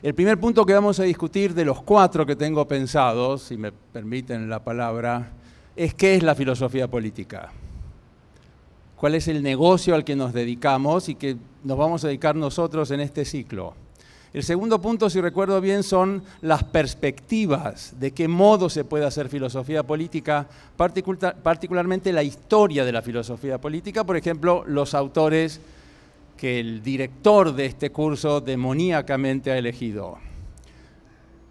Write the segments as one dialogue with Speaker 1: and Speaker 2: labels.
Speaker 1: El primer punto que vamos a discutir de los cuatro que tengo pensados, si me permiten la palabra, es qué es la filosofía política. Cuál es el negocio al que nos dedicamos y que nos vamos a dedicar nosotros en este ciclo. El segundo punto, si recuerdo bien, son las perspectivas de qué modo se puede hacer filosofía política, particularmente la historia de la filosofía política, por ejemplo, los autores que el director de este curso demoníacamente ha elegido.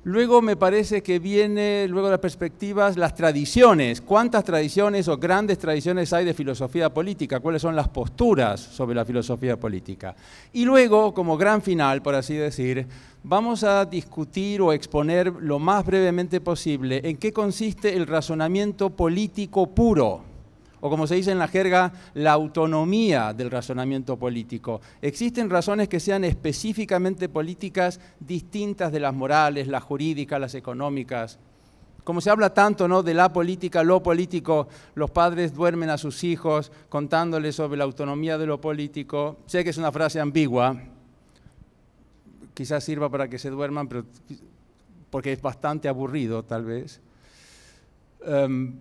Speaker 1: Luego me parece que viene, luego las perspectivas, las tradiciones. ¿Cuántas tradiciones o grandes tradiciones hay de filosofía política? ¿Cuáles son las posturas sobre la filosofía política? Y luego, como gran final, por así decir, vamos a discutir o exponer lo más brevemente posible en qué consiste el razonamiento político puro o como se dice en la jerga, la autonomía del razonamiento político. Existen razones que sean específicamente políticas distintas de las morales, las jurídicas, las económicas. Como se habla tanto ¿no? de la política, lo político, los padres duermen a sus hijos contándoles sobre la autonomía de lo político. Sé que es una frase ambigua, quizás sirva para que se duerman, pero porque es bastante aburrido tal vez. Em,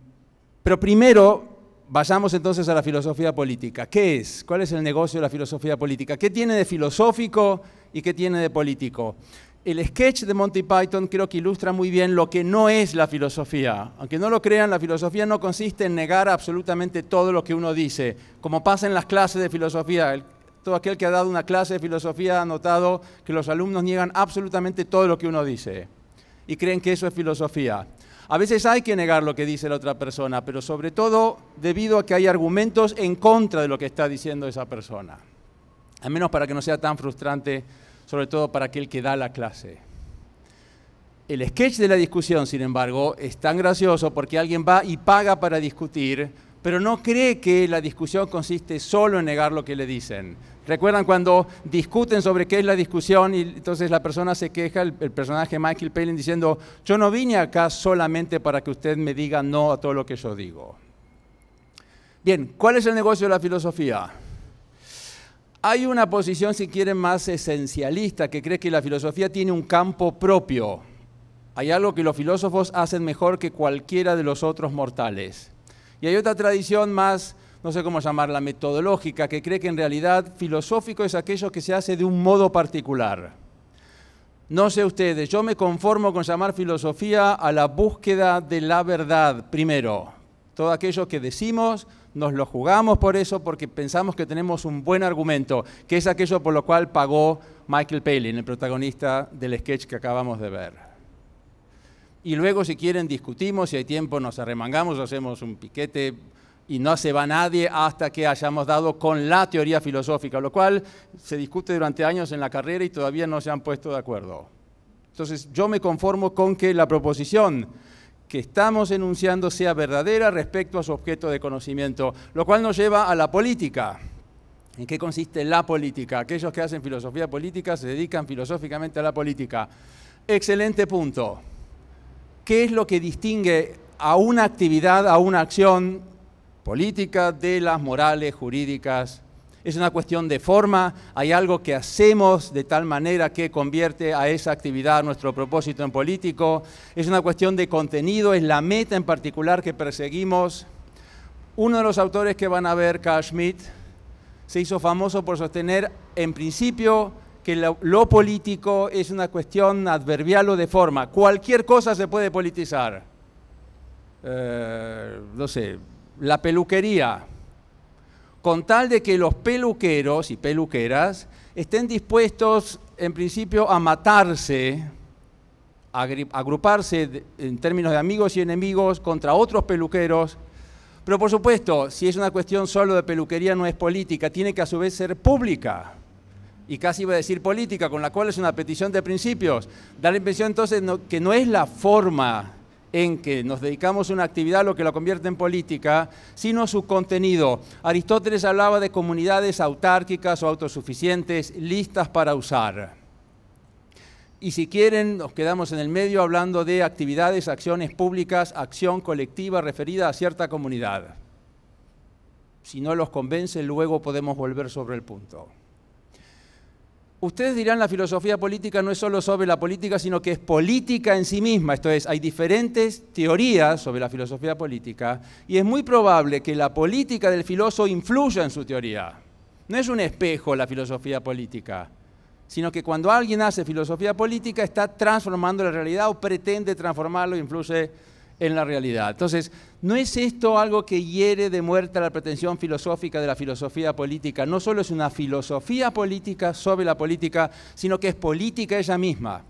Speaker 1: pero primero, Vayamos entonces a la filosofía política. ¿Qué es? ¿Cuál es el negocio de la filosofía política? ¿Qué tiene de filosófico y qué tiene de político? El sketch de Monty Python creo que ilustra muy bien lo que no es la filosofía. Aunque no lo crean, la filosofía no consiste en negar absolutamente todo lo que uno dice, como pasa en las clases de filosofía. Todo aquel que ha dado una clase de filosofía ha notado que los alumnos niegan absolutamente todo lo que uno dice y creen que eso es filosofía. A veces hay que negar lo que dice la otra persona, pero sobre todo debido a que hay argumentos en contra de lo que está diciendo esa persona. Al menos para que no sea tan frustrante, sobre todo para aquel que da la clase. El sketch de la discusión, sin embargo, es tan gracioso porque alguien va y paga para discutir pero no cree que la discusión consiste solo en negar lo que le dicen. ¿Recuerdan cuando discuten sobre qué es la discusión y entonces la persona se queja, el, personaje Michael Palin diciendo, yo no vine acá solamente para que usted me diga no a todo lo que yo digo? Bien, ¿cuál es el negocio de la filosofía? Hay una posición, si quieren, más esencialista, que cree que la filosofía tiene un campo propio. Hay algo que los filósofos hacen mejor que cualquiera de los otros mortales y hay otra tradición más, no sé cómo llamarla, metodológica, que cree que en realidad filosófico es aquello que se hace de un modo particular. No sé ustedes, yo me conformo con llamar filosofía a la búsqueda de la verdad primero. Todo aquello que decimos, nos lo jugamos por eso porque pensamos que tenemos un buen argumento, que es aquello por lo cual pagó Michael Palin, el protagonista del sketch que acabamos de ver y luego si quieren discutimos, si hay tiempo nos arremangamos, hacemos un piquete y no se va nadie hasta que hayamos dado con la teoría filosófica, lo cual se discute durante años en la carrera y todavía no se han puesto de acuerdo. Entonces yo me conformo con que la proposición que estamos enunciando sea verdadera respecto a su objeto de conocimiento, lo cual nos lleva a la política. ¿En qué consiste la política? Aquellos que hacen filosofía política se dedican filosóficamente a la política. Excelente punto qué es lo que distingue a una actividad, a una acción política de las morales jurídicas. Es una cuestión de forma, hay algo que hacemos de tal manera que convierte a esa actividad nuestro propósito en político, es una cuestión de contenido, es la meta en particular que perseguimos. Uno de los autores que van a ver, Carl Schmitt, se hizo famoso por sostener en principio que lo, político es una cuestión adverbial o de forma. Cualquier cosa se puede politizar. Eh, no sé, la peluquería. Con tal de que los peluqueros y peluqueras estén dispuestos en principio a matarse, a agruparse en términos de amigos y enemigos contra otros peluqueros. Pero por supuesto, si es una cuestión solo de peluquería no es política, tiene que a su vez ser pública y casi iba a decir política, con la cual es una petición de principios. Da la impresión entonces que no es la forma en que nos dedicamos a una actividad lo que la convierte en política, sino su contenido. Aristóteles hablaba de comunidades autárquicas o autosuficientes, listas para usar. Y si quieren, nos quedamos en el medio hablando de actividades, acciones públicas, acción colectiva referida a cierta comunidad. Si no los convence, luego podemos volver sobre el punto. Ustedes dirán la filosofía política no es solo sobre la política, sino que es política en sí misma. Esto es, hay diferentes teorías sobre la filosofía política y es muy probable que la política del filósofo influya en su teoría. No es un espejo la filosofía política, sino que cuando alguien hace filosofía política está transformando la realidad o pretende transformarlo, influye en la realidad. Entonces, ¿no es esto algo que hiere de muerte la pretensión filosófica de la filosofía política? No solo es una filosofía política sobre la política, sino que es política ella misma.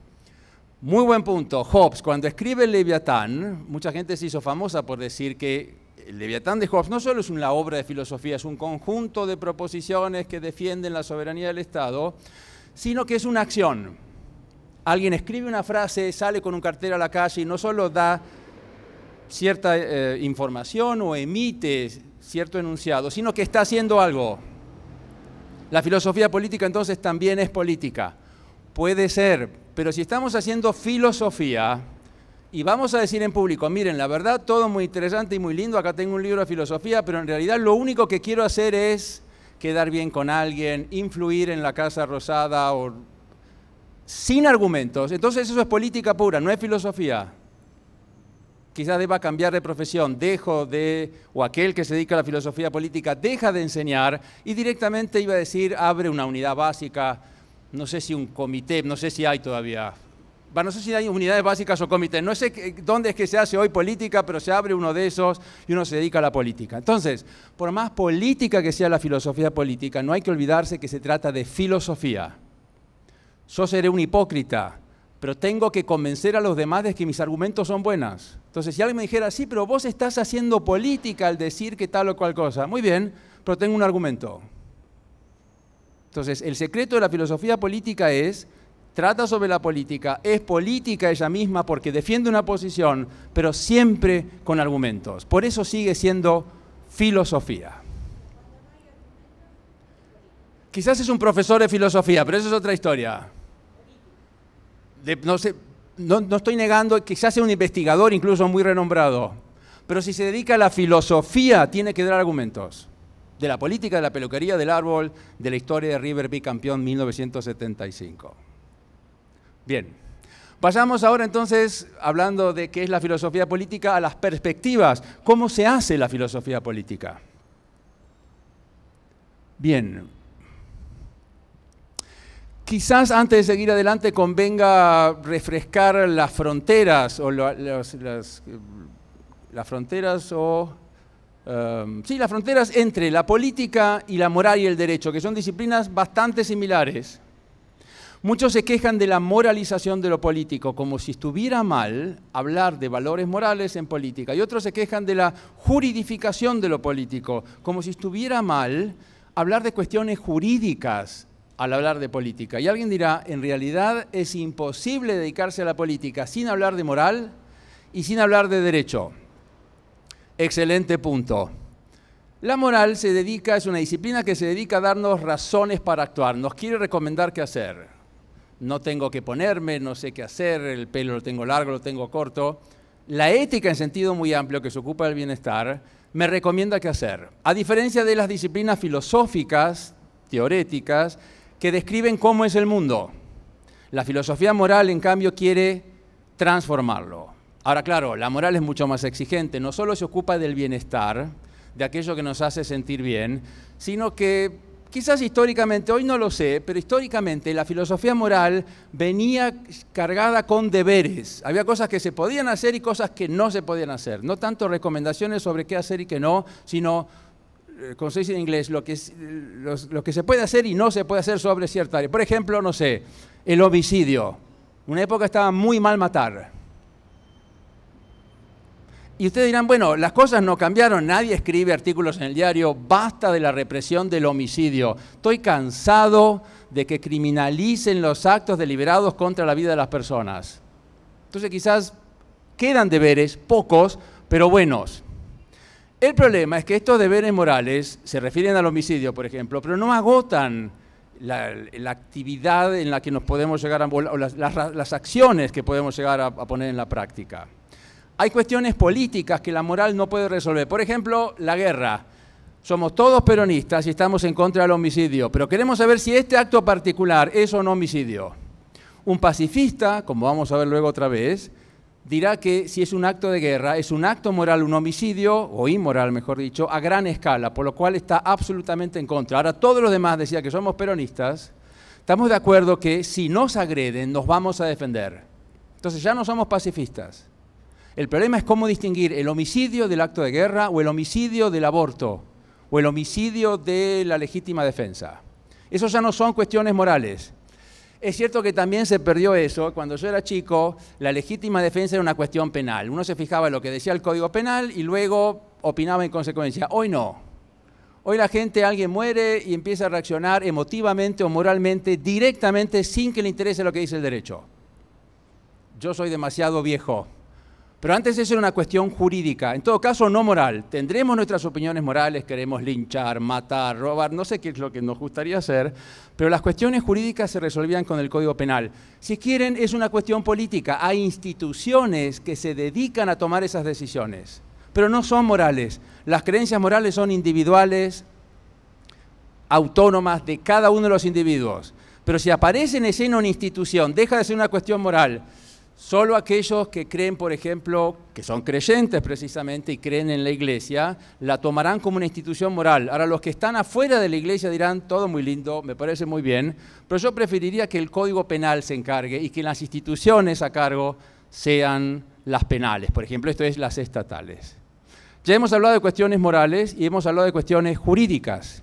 Speaker 1: Muy buen punto. Hobbes, cuando escribe el Leviatán, mucha gente se hizo famosa por decir que el Leviatán de Hobbes no solo es una obra de filosofía, es un conjunto de proposiciones que defienden la soberanía del Estado, sino que es una acción. Alguien escribe una frase, sale con un cartel a la calle y no solo da cierta eh, información o emite cierto enunciado, sino que está haciendo algo. La filosofía política entonces también es política. Puede ser, pero si estamos haciendo filosofía y vamos a decir en público, miren, la verdad todo muy interesante y muy lindo, acá tengo un libro de filosofía, pero en realidad lo único que quiero hacer es quedar bien con alguien, influir en la Casa Rosada o sin argumentos. Entonces eso es política pura, no es filosofía quizás deba cambiar de profesión, dejo de, o aquel que se dedica a la filosofía política, deja de enseñar y directamente iba a decir, abre una unidad básica, no sé si un comité, no sé si hay todavía, no sé si hay unidades básicas o comités, no sé dónde es que se hace hoy política, pero se abre uno de esos y uno se dedica a la política. Entonces, por más política que sea la filosofía política, no hay que olvidarse que se trata de filosofía. Yo seré un hipócrita pero tengo que convencer a los demás de que mis argumentos son buenas. Entonces, si alguien me dijera, sí, pero vos estás haciendo política al decir que tal o cual cosa, muy bien, pero tengo un argumento. Entonces, el secreto de la filosofía política es, trata sobre la política, es política ella misma porque defiende una posición, pero siempre con argumentos. Por eso sigue siendo filosofía. Quizás es un profesor de filosofía, pero eso es otra historia no, no, estoy negando, quizás sea un investigador incluso muy renombrado, pero si se dedica a la filosofía tiene que dar argumentos de la política, de la peluquería, del árbol, de la historia de River campeón 1975. Bien, pasamos ahora entonces, hablando de qué es la filosofía política, a las perspectivas. ¿Cómo se hace la filosofía política? Bien, Quizás antes de seguir adelante convenga refrescar las fronteras o las, fronteras o um, sí, las fronteras entre la política y la moral y el derecho, que son disciplinas bastante similares. Muchos se quejan de la moralización de lo político, como si estuviera mal hablar de valores morales en política. Y otros se quejan de la juridificación de lo político, como si estuviera mal hablar de cuestiones jurídicas al hablar de política. Y alguien dirá, en realidad es imposible dedicarse a la política sin hablar de moral y sin hablar de derecho. Excelente punto. La moral se dedica, es una disciplina que se dedica a darnos razones para actuar, nos quiere recomendar qué hacer. No tengo que ponerme, no sé qué hacer, el pelo lo tengo largo, lo tengo corto. La ética en sentido muy amplio que se ocupa del bienestar me recomienda qué hacer. A diferencia de las disciplinas filosóficas, teoréticas, que describen cómo es el mundo. La filosofía moral, en cambio, quiere transformarlo. Ahora, claro, la moral es mucho más exigente, no solo se ocupa del bienestar, de aquello que nos hace sentir bien, sino que quizás históricamente, hoy no lo sé, pero históricamente la filosofía moral venía cargada con deberes. Había cosas que se podían hacer y cosas que no se podían hacer. No tanto recomendaciones sobre qué hacer y qué no, sino eh, como se dice en inglés, lo que, lo que se puede hacer y no se puede hacer sobre cierta área. Por ejemplo, no sé, el homicidio. una época estaba muy mal matar. Y ustedes dirán, bueno, las cosas no cambiaron, nadie escribe artículos en el diario, basta de la represión del homicidio. Estoy cansado de que criminalicen los actos deliberados contra la vida de las personas. Entonces quizás quedan deberes, pocos, pero buenos. El problema es que estos deberes morales se refieren al homicidio, por ejemplo, pero no agotan la, actividad en la que nos podemos llegar a, o las, acciones que podemos llegar a, a poner en la práctica. Hay cuestiones políticas que la moral no puede resolver. Por ejemplo, la guerra. Somos todos peronistas y estamos en contra del homicidio, pero queremos saber si este acto particular es o no homicidio. Un pacifista, como vamos a ver luego otra vez, dirá que si es un acto de guerra, es un acto moral, un homicidio, o inmoral mejor dicho, a gran escala, por lo cual está absolutamente en contra. Ahora, todos los demás decía que somos peronistas, estamos de acuerdo que si nos agreden nos vamos a defender. Entonces ya no somos pacifistas. El problema es cómo distinguir el homicidio del acto de guerra o el homicidio del aborto o el homicidio de la legítima defensa. Esos ya no son cuestiones morales, es cierto que también se perdió eso. Cuando yo era chico, la legítima defensa era una cuestión penal. Uno se fijaba en lo que decía el Código Penal y luego opinaba en consecuencia. Hoy no. Hoy la gente, alguien muere y empieza a reaccionar emotivamente o moralmente directamente sin que le interese lo que dice el derecho. Yo soy demasiado viejo pero antes eso era una cuestión jurídica, en todo caso no moral. Tendremos nuestras opiniones morales, queremos linchar, matar, robar, no sé qué es lo que nos gustaría hacer, pero las cuestiones jurídicas se resolvían con el Código Penal. Si quieren, es una cuestión política. Hay instituciones que se dedican a tomar esas decisiones, pero no son morales. Las creencias morales son individuales, autónomas de cada uno de los individuos. Pero si aparece en escena una institución, deja de ser una cuestión moral Solo aquellos que creen, por ejemplo, que son creyentes precisamente y creen en la iglesia, la tomarán como una institución moral. Ahora, los que están afuera de la iglesia dirán, todo muy lindo, me parece muy bien, pero yo preferiría que el Código Penal se encargue y que las instituciones a cargo sean las penales, por ejemplo, esto es las estatales. Ya hemos hablado de cuestiones morales y hemos hablado de cuestiones jurídicas.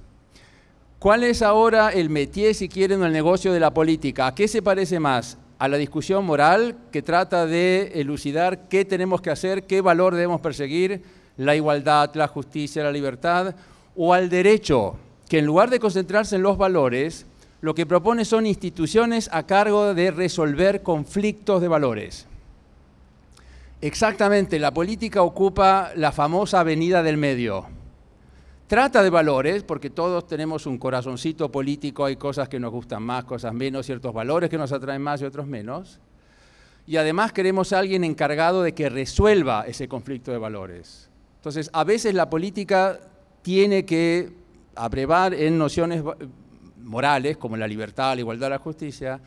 Speaker 1: ¿Cuál es ahora el métier, si quieren, o el negocio de la política? ¿A qué se parece más? a la discusión moral que trata de elucidar qué tenemos que hacer, qué valor debemos perseguir, la igualdad, la justicia, la libertad, o al derecho, que en lugar de concentrarse en los valores, lo que propone son instituciones a cargo de resolver conflictos de valores. Exactamente, la política ocupa la famosa avenida del medio trata de valores, porque todos tenemos un corazoncito político, hay cosas que nos gustan más, cosas menos, ciertos valores que nos atraen más y otros menos. Y además queremos alguien encargado de que resuelva ese conflicto de valores. Entonces, a veces la política tiene que abrevar en nociones morales, como la libertad, la igualdad, la justicia,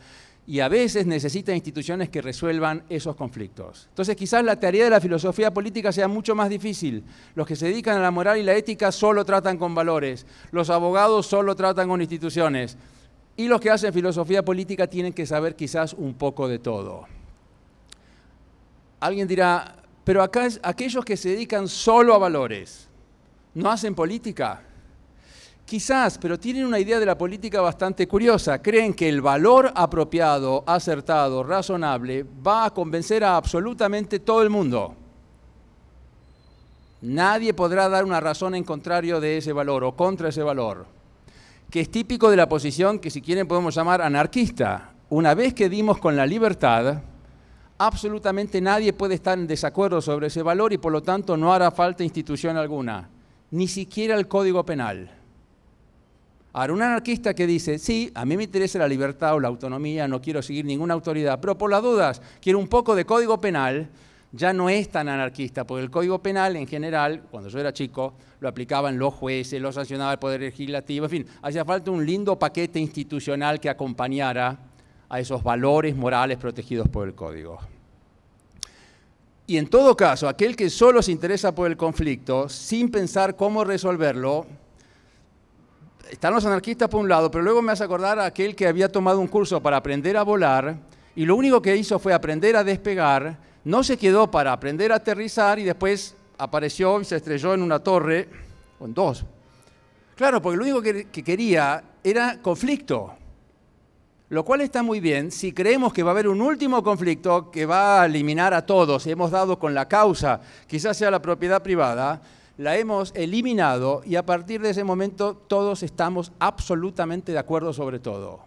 Speaker 1: y a veces necesitan instituciones que resuelvan esos conflictos. Entonces quizás la teoría de la filosofía política sea mucho más difícil. Los que se dedican a la moral y la ética solo tratan con valores, los abogados solo tratan con instituciones y los que hacen filosofía política tienen que saber quizás un poco de todo. Alguien dirá, pero acá aquellos que se dedican solo a valores, ¿no hacen política? Quizás, pero tienen una idea de la política bastante curiosa. Creen que el valor apropiado, acertado, razonable, va a convencer a absolutamente todo el mundo. Nadie podrá dar una razón en contrario de ese valor o contra ese valor, que es típico de la posición que si quieren podemos llamar anarquista. Una vez que dimos con la libertad, absolutamente nadie puede estar en desacuerdo sobre ese valor y por lo tanto no hará falta institución alguna, ni siquiera el Código Penal. Ahora, un anarquista que dice, sí, a mí me interesa la libertad o la autonomía, no quiero seguir ninguna autoridad, pero por las dudas quiero un poco de código penal, ya no es tan anarquista, porque el código penal en general, cuando yo era chico, lo aplicaban los jueces, lo sancionaba el Poder Legislativo, en fin, hacía falta un lindo paquete institucional que acompañara a esos valores morales protegidos por el código. Y en todo caso, aquel que solo se interesa por el conflicto, sin pensar cómo resolverlo, están los anarquistas por un lado, pero luego me hace acordar a aquel que había tomado un curso para aprender a volar y lo único que hizo fue aprender a despegar, no se quedó para aprender a aterrizar y después apareció y se estrelló en una torre, o en dos. Claro, porque lo único que, quería era conflicto, lo cual está muy bien si creemos que va a haber un último conflicto que va a eliminar a todos, y hemos dado con la causa, quizás sea la propiedad privada, la hemos eliminado y a partir de ese momento todos estamos absolutamente de acuerdo sobre todo.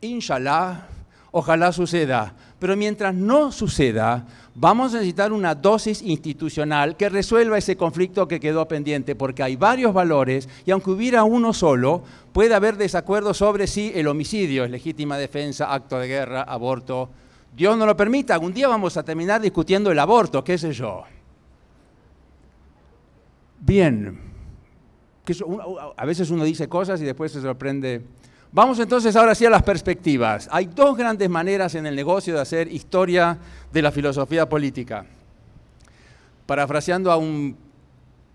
Speaker 1: Inshallah, ojalá suceda. Pero mientras no suceda, vamos a necesitar una dosis institucional que resuelva ese conflicto que quedó pendiente, porque hay varios valores y aunque hubiera uno solo, puede haber desacuerdo sobre si el homicidio es legítima defensa, acto de guerra, aborto. Dios no lo permita, algún día vamos a terminar discutiendo el aborto, qué sé yo. Bien, a veces uno dice cosas y después se sorprende. Vamos entonces ahora sí a las perspectivas. Hay dos grandes maneras en el negocio de hacer historia de la filosofía política. Parafraseando a un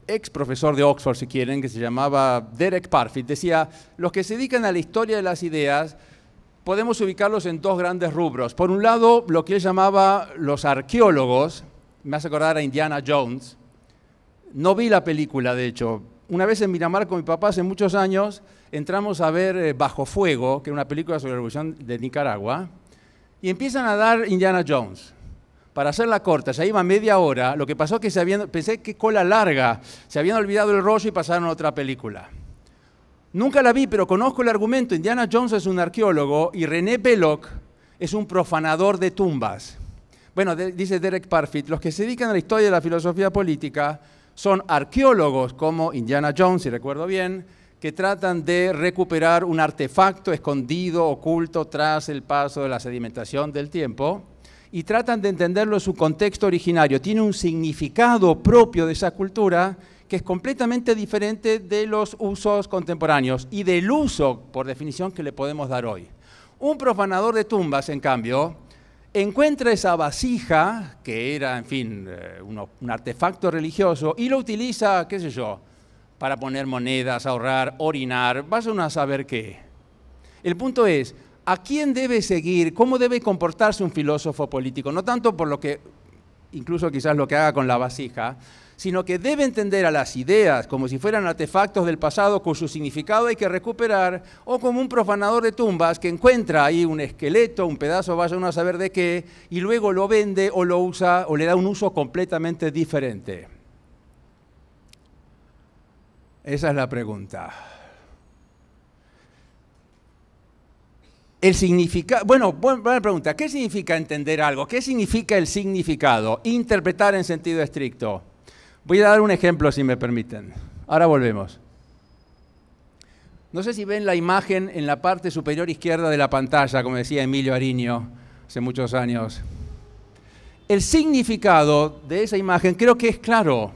Speaker 1: ex profesor de Oxford, si quieren, que se llamaba Derek Parfit, decía, los que se dedican a la historia de las ideas podemos ubicarlos en dos grandes rubros. Por un lado, lo que él llamaba los arqueólogos, me hace acordar a Indiana Jones, no vi la película, de hecho. Una vez en Miramar con mi papá, hace muchos años, entramos a ver eh, Bajo Fuego, que era una película sobre la revolución de Nicaragua, y empiezan a dar Indiana Jones. Para hacerla corta, se iba media hora, lo que pasó es que se habían, pensé que cola larga, se habían olvidado el rollo y pasaron a otra película. Nunca la vi, pero conozco el argumento. Indiana Jones es un arqueólogo y René Belloc es un profanador de tumbas. Bueno, dice Derek Parfit, los que se dedican a la historia de la filosofía política son arqueólogos como Indiana Jones, si recuerdo bien, que tratan de recuperar un artefacto escondido, oculto tras el paso de la sedimentación del tiempo, y tratan de entenderlo en su contexto originario. Tiene un significado propio de esa cultura que es completamente diferente de los usos contemporáneos y del uso, por definición, que le podemos dar hoy. Un profanador de tumbas, en cambio, encuentra esa vasija, que era, en fin, eh, un artefacto religioso, y lo utiliza, qué sé yo, para poner monedas, ahorrar, orinar, vas a saber qué. El punto es, ¿a quién debe seguir? ¿Cómo debe comportarse un filósofo político? No tanto por lo que, incluso quizás lo que haga con la vasija, sino que debe entender a las ideas como si fueran artefactos del pasado su significado hay que recuperar, o como un profanador de tumbas que encuentra ahí un esqueleto, un pedazo, vaya uno a saber de qué, y luego lo vende o lo usa o le da un uso completamente diferente. Esa es la pregunta. El bueno, buena pregunta, ¿qué significa entender algo? ¿Qué significa el significado? Interpretar en sentido estricto. Voy a dar un ejemplo, si me permiten. Ahora volvemos. No sé si ven la imagen en la parte superior izquierda de la pantalla, como decía Emilio Ariño hace muchos años. El significado de esa imagen creo que es claro.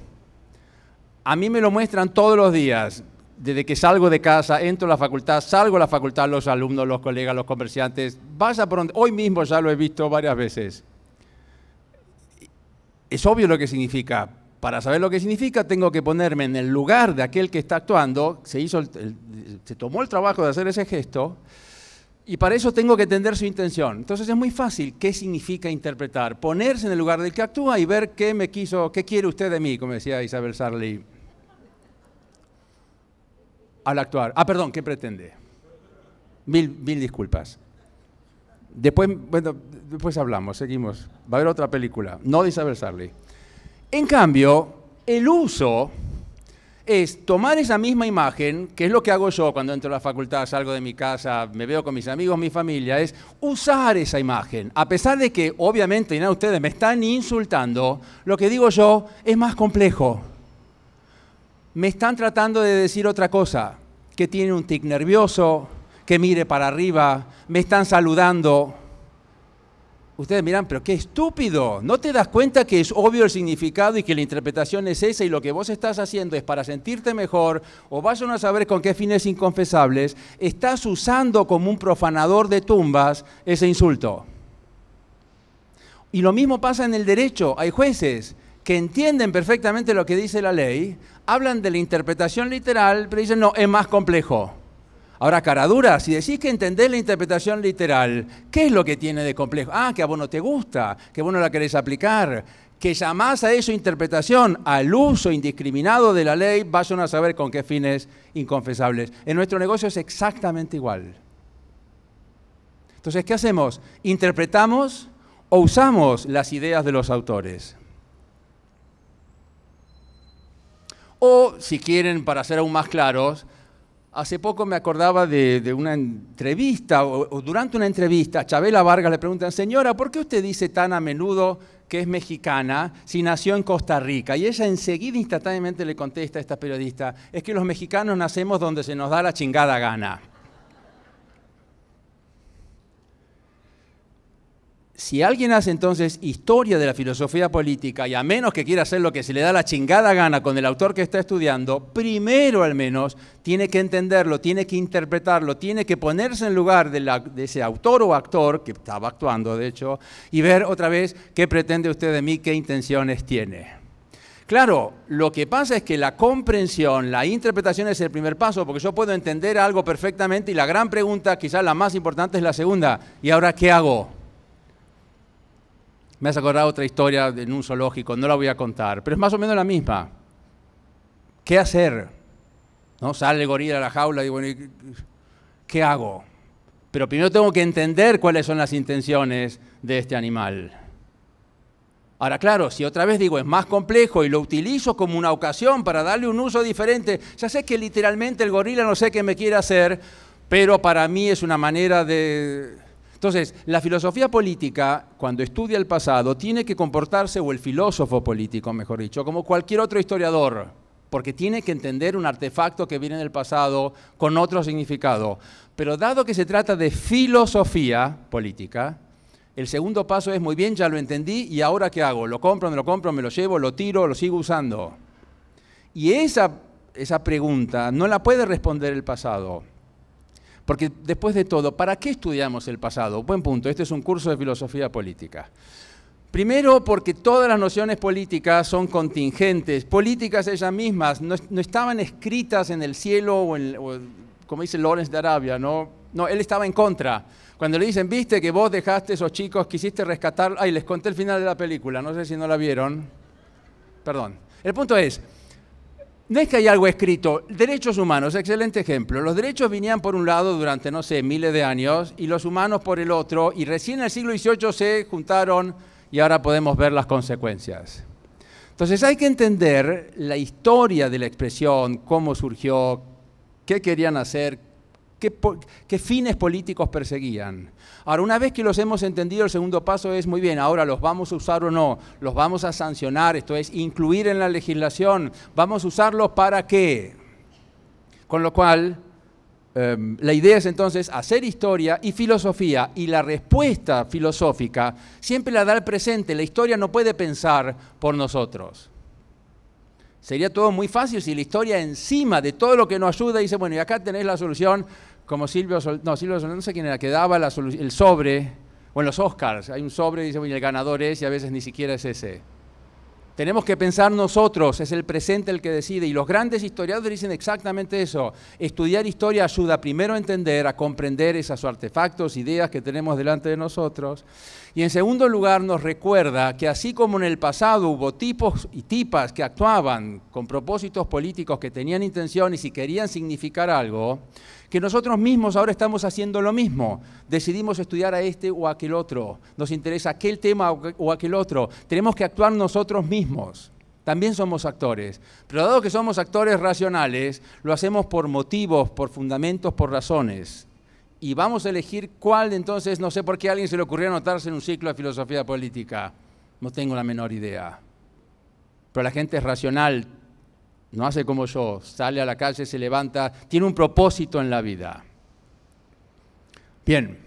Speaker 1: A mí me lo muestran todos los días, desde que salgo de casa, entro a la facultad, salgo a la facultad, los alumnos, los colegas, los comerciantes, a por donde, hoy mismo ya lo he visto varias veces. Es obvio lo que significa, para saber lo que significa, tengo que ponerme en el lugar de aquel que está actuando, se, hizo se tomó el trabajo de hacer ese gesto, y para eso tengo que entender su intención. Entonces es muy fácil qué significa interpretar, ponerse en el lugar del que actúa y ver qué me quiso, qué quiere usted de mí, como decía Isabel Sarli al actuar. Ah, perdón, ¿qué pretende? Mil, mil disculpas. Después, bueno, después hablamos, seguimos. Va a haber otra película, no de Isabel Sarli. En cambio, el uso es tomar esa misma imagen, que es lo que hago yo cuando entro a la facultad, salgo de mi casa, me veo con mis amigos, mi familia, es usar esa imagen. A pesar de que, obviamente, y nada, ustedes me están insultando, lo que digo yo es más complejo. Me están tratando de decir otra cosa, que tiene un tic nervioso, que mire para arriba, me están saludando, ustedes miran, pero qué estúpido, ¿no te das cuenta que es obvio el significado y que la interpretación es esa y lo que vos estás haciendo es para sentirte mejor o vas a no saber con qué fines inconfesables? Estás usando como un profanador de tumbas ese insulto. Y lo mismo pasa en el derecho, hay jueces que entienden perfectamente lo que dice la ley, hablan de la interpretación literal, pero dicen, no, es más complejo. Ahora, dura, si decís que entendés la interpretación literal, ¿qué es lo que tiene de complejo? Ah, que a vos no te gusta, que vos no la querés aplicar, que llamás a eso interpretación, al uso indiscriminado de la ley, vayan a saber con qué fines inconfesables. En nuestro negocio es exactamente igual. Entonces, ¿qué hacemos? ¿Interpretamos o usamos las ideas de los autores? O, si quieren, para ser aún más claros, Hace poco me acordaba de, una entrevista, o, durante una entrevista, a Chabela Vargas le preguntan, señora, ¿por qué usted dice tan a menudo que es mexicana si nació en Costa Rica? Y ella enseguida, instantáneamente le contesta a esta periodista, es que los mexicanos nacemos donde se nos da la chingada gana. Si alguien hace entonces historia de la filosofía política y a menos que quiera hacer lo que se le da la chingada gana con el autor que está estudiando, primero al menos tiene que entenderlo, tiene que interpretarlo, tiene que ponerse en lugar de, ese autor o actor que estaba actuando, de hecho, y ver otra vez qué pretende usted de mí, qué intenciones tiene. Claro, lo que pasa es que la comprensión, la interpretación es el primer paso, porque yo puedo entender algo perfectamente y la gran pregunta, quizás la más importante, es la segunda. ¿Y ahora qué hago? me has acordado otra historia en un zoológico, no la voy a contar, pero es más o menos la misma. ¿Qué hacer? ¿No? Sale el gorila a la jaula y bueno, ¿qué hago? Pero primero tengo que entender cuáles son las intenciones de este animal. Ahora, claro, si otra vez digo es más complejo y lo utilizo como una ocasión para darle un uso diferente, ya sé que literalmente el gorila no sé qué me quiere hacer, pero para mí es una manera de entonces, la filosofía política, cuando estudia el pasado, tiene que comportarse, o el filósofo político, mejor dicho, como cualquier otro historiador, porque tiene que entender un artefacto que viene del pasado con otro significado. Pero dado que se trata de filosofía política, el segundo paso es, muy bien, ya lo entendí, ¿y ahora qué hago? ¿Lo compro, me lo compro, me lo llevo, lo tiro, lo sigo usando? Y esa, esa pregunta no la puede responder el pasado. Porque después de todo, ¿para qué estudiamos el pasado? Buen punto, este es un curso de filosofía política. Primero porque todas las nociones políticas son contingentes, políticas ellas mismas, no, estaban escritas en el cielo o, en, como dice Lawrence de Arabia, ¿no? No, él estaba en contra. Cuando le dicen, viste que vos dejaste a esos chicos, quisiste rescatar, ay, les conté el final de la película, no sé si no la vieron, perdón. El punto es, no es que hay algo escrito. Derechos humanos, excelente ejemplo. Los derechos venían por un lado durante, no sé, miles de años y los humanos por el otro y recién en el siglo XVIII se juntaron y ahora podemos ver las consecuencias. Entonces hay que entender la historia de la expresión, cómo surgió, qué querían hacer, qué, fines políticos perseguían. Ahora, una vez que los hemos entendido, el segundo paso es, muy bien, ahora los vamos a usar o no, los vamos a sancionar, esto es, incluir en la legislación, vamos a usarlos para qué. Con lo cual, em, la idea es entonces hacer historia y filosofía y la respuesta filosófica siempre la da el presente, la historia no puede pensar por nosotros. Sería todo muy fácil si la historia encima de todo lo que nos ayuda dice, bueno, y acá tenéis la solución, como Silvio no, Silvio Solano no sé quién era, que daba el sobre, o en los Oscars, hay un sobre y dice, bueno, el ganador es y a veces ni siquiera es ese. Tenemos que pensar nosotros, es el presente el que decide. Y los grandes historiadores dicen exactamente eso. Estudiar historia ayuda primero a entender, a comprender esos artefactos, ideas que tenemos delante de nosotros. Y en segundo lugar nos recuerda que así como en el pasado hubo tipos y tipas que actuaban con propósitos políticos que tenían intención y querían significar algo, que nosotros mismos ahora estamos haciendo lo mismo. Decidimos estudiar a este o aquel otro, nos interesa aquel tema o aquel otro. Tenemos que actuar nosotros mismos. También somos actores, pero dado que somos actores racionales, lo hacemos por motivos, por fundamentos, por razones. Y vamos a elegir cuál entonces, no sé por qué a alguien se le ocurrió anotarse en un ciclo de filosofía política. No tengo la menor idea. Pero la gente es racional, no hace como yo, sale a la calle, se levanta, tiene un propósito en la vida. Bien.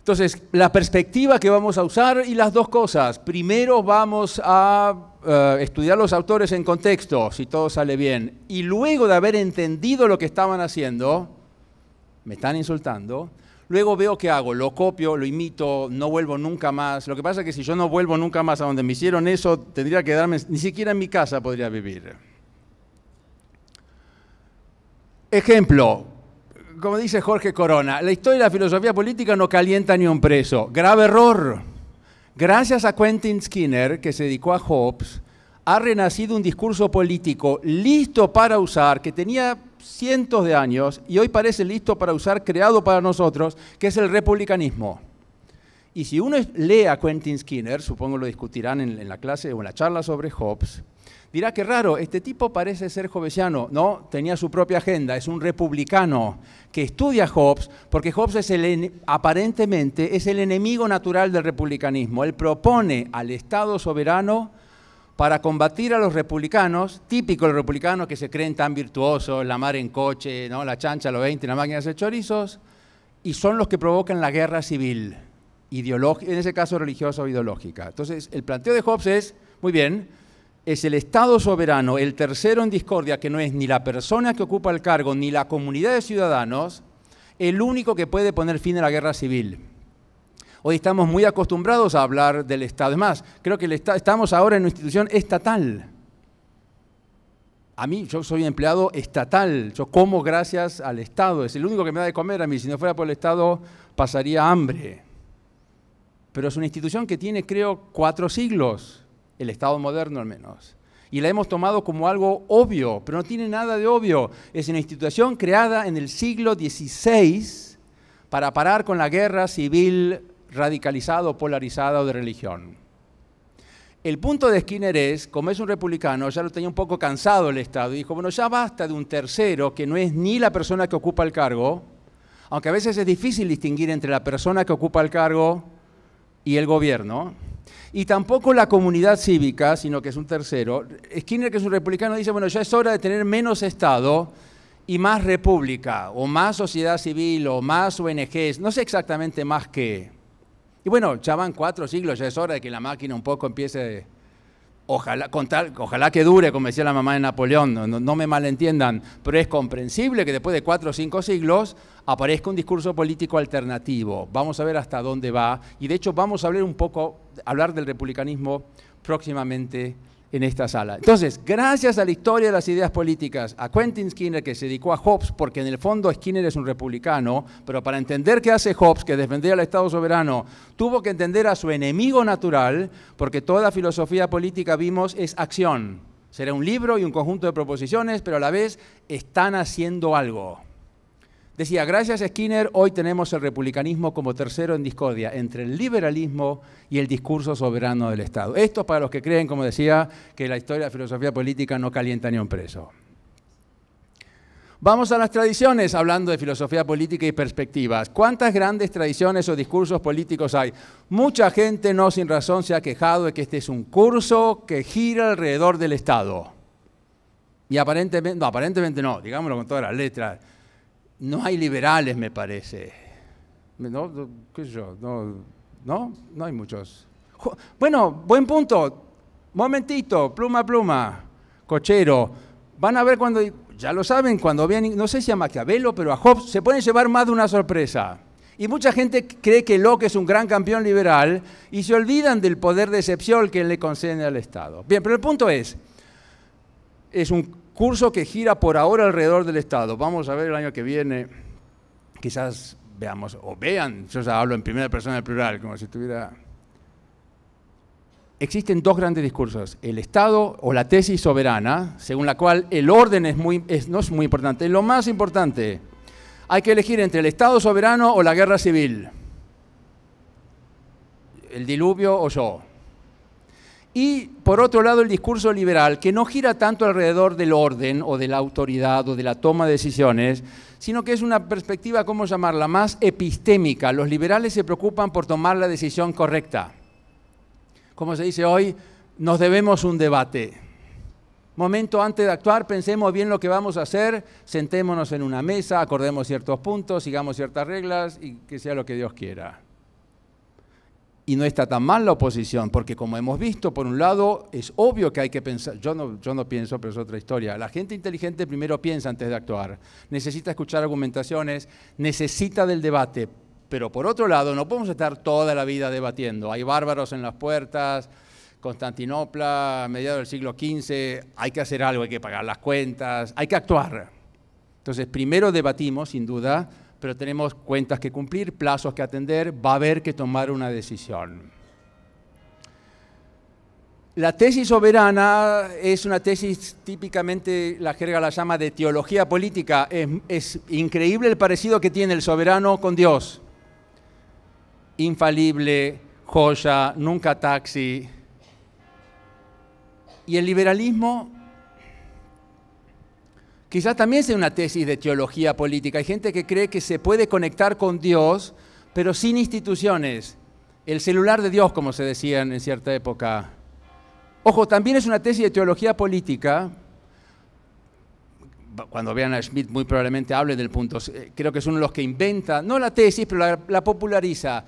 Speaker 1: Entonces, la perspectiva que vamos a usar y las dos cosas. Primero vamos a eh, estudiar los autores en contexto, si todo sale bien. Y luego de haber entendido lo que estaban haciendo, me están insultando, Luego veo qué hago, lo copio, lo imito, no vuelvo nunca más. Lo que pasa es que si yo no vuelvo nunca más a donde me hicieron eso, tendría que darme, ni siquiera en mi casa podría vivir. Ejemplo, como dice Jorge Corona, la historia de la filosofía política no calienta ni un preso. Grave error. Gracias a Quentin Skinner, que se dedicó a Hobbes, ha renacido un discurso político listo para usar, que tenía cientos de años y hoy parece listo para usar, creado para nosotros, que es el republicanismo. Y si uno lee a Quentin Skinner, supongo lo discutirán en, la clase o en la charla sobre Hobbes, dirá que raro, este tipo parece ser jovesiano. No, tenía su propia agenda, es un republicano que estudia Hobbes, porque Hobbes es el, aparentemente es el enemigo natural del republicanismo. Él propone al Estado soberano para combatir a los republicanos, típicos los republicanos que se creen tan virtuosos, la mar en coche, ¿no? la chancha, los 20, la máquina de chorizos, y son los que provocan la guerra civil, en ese caso religiosa o ideológica. Entonces, el planteo de Hobbes es, muy bien, es el Estado soberano, el tercero en discordia, que no es ni la persona que ocupa el cargo, ni la comunidad de ciudadanos, el único que puede poner fin a la guerra civil. Hoy estamos muy acostumbrados a hablar del Estado. Es más, creo que estamos ahora en una institución estatal. A mí, yo soy empleado estatal, yo como gracias al Estado, es el único que me da de comer a mí, si no fuera por el Estado pasaría hambre. Pero es una institución que tiene, creo, cuatro siglos, el Estado moderno al menos. Y la hemos tomado como algo obvio, pero no tiene nada de obvio. Es una institución creada en el siglo XVI para parar con la guerra civil radicalizado, polarizado o de religión. El punto de Skinner es, como es un republicano, ya lo tenía un poco cansado el Estado, y dijo, bueno, ya basta de un tercero que no es ni la persona que ocupa el cargo, aunque a veces es difícil distinguir entre la persona que ocupa el cargo y el gobierno, y tampoco la comunidad cívica, sino que es un tercero. Skinner, que es un republicano, dice, bueno, ya es hora de tener menos Estado y más república, o más sociedad civil, o más ONGs, no sé exactamente más qué. Y bueno, ya van cuatro siglos, ya es hora de que la máquina un poco empiece, ojalá, con ojalá que dure, como decía la mamá de Napoleón, no, no me malentiendan, pero es comprensible que después de cuatro o cinco siglos aparezca un discurso político alternativo. Vamos a ver hasta dónde va, y de hecho vamos a hablar un poco, hablar del republicanismo próximamente en esta sala. Entonces, gracias a la historia de las ideas políticas, a Quentin Skinner que se dedicó a Hobbes, porque en el fondo Skinner es un republicano, pero para entender qué hace Hobbes, que defendía al Estado soberano, tuvo que entender a su enemigo natural, porque toda filosofía política vimos es acción. Será un libro y un conjunto de proposiciones, pero a la vez están haciendo algo. Decía, gracias a Skinner, hoy tenemos el republicanismo como tercero en discordia entre el liberalismo y el discurso soberano del Estado. Esto para los que creen, como decía, que la historia de la filosofía política no calienta ni un preso. Vamos a las tradiciones, hablando de filosofía política y perspectivas. ¿Cuántas grandes tradiciones o discursos políticos hay? Mucha gente, no sin razón, se ha quejado de que este es un curso que gira alrededor del Estado. Y aparentemente, no, aparentemente no, digámoslo con todas las letras no hay liberales, me parece. No, ¿Qué yo? No, no, hay muchos. Bueno, buen punto. Momentito, pluma, pluma, cochero. Van a ver cuando, ya lo saben, cuando vienen, no sé si a Maquiavelo, pero a Hobbes, se pueden llevar más de una sorpresa. Y mucha gente cree que Locke es un gran campeón liberal y se olvidan del poder de excepción que le concede al Estado. Bien, pero el punto es, es un curso que gira por ahora alrededor del Estado. Vamos a ver el año que viene, quizás veamos, o vean, yo ya hablo en primera persona del plural, como si estuviera... Existen dos grandes discursos, el Estado o la tesis soberana, según la cual el orden es muy, no es muy importante, lo más importante. Hay que elegir entre el Estado soberano o la guerra civil. El diluvio o yo. Y por otro lado el discurso liberal, que no gira tanto alrededor del orden o de la autoridad o de la toma de decisiones, sino que es una perspectiva, ¿cómo llamarla?, más epistémica. Los liberales se preocupan por tomar la decisión correcta. Como se dice hoy, nos debemos un debate. Momento antes de actuar, pensemos bien lo que vamos a hacer, sentémonos en una mesa, acordemos ciertos puntos, sigamos ciertas reglas y que sea lo que Dios quiera y no está tan mal la oposición, porque como hemos visto, por un lado, es obvio que hay que pensar, yo no, yo no pienso, pero es otra historia, la gente inteligente primero piensa antes de actuar, necesita escuchar argumentaciones, necesita del debate, pero por otro lado, no podemos estar toda la vida debatiendo, hay bárbaros en las puertas, Constantinopla, mediados del siglo XV, hay que hacer algo, hay que pagar las cuentas, hay que actuar. Entonces, primero debatimos, sin duda, pero tenemos cuentas que cumplir, plazos que atender, va a haber que tomar una decisión. La tesis soberana es una tesis típicamente, la jerga la llama, de teología política. Es, increíble el parecido que tiene el soberano con Dios. Infalible, joya, nunca taxi. Y el liberalismo Quizás también sea una tesis de teología política. Hay gente que cree que se puede conectar con Dios, pero sin instituciones. El celular de Dios, como se decía en cierta época. Ojo, también es una tesis de teología política. Cuando vean a Schmidt, muy probablemente hable del punto. Eh, creo que es uno de los que inventa, no la tesis, pero la, la populariza.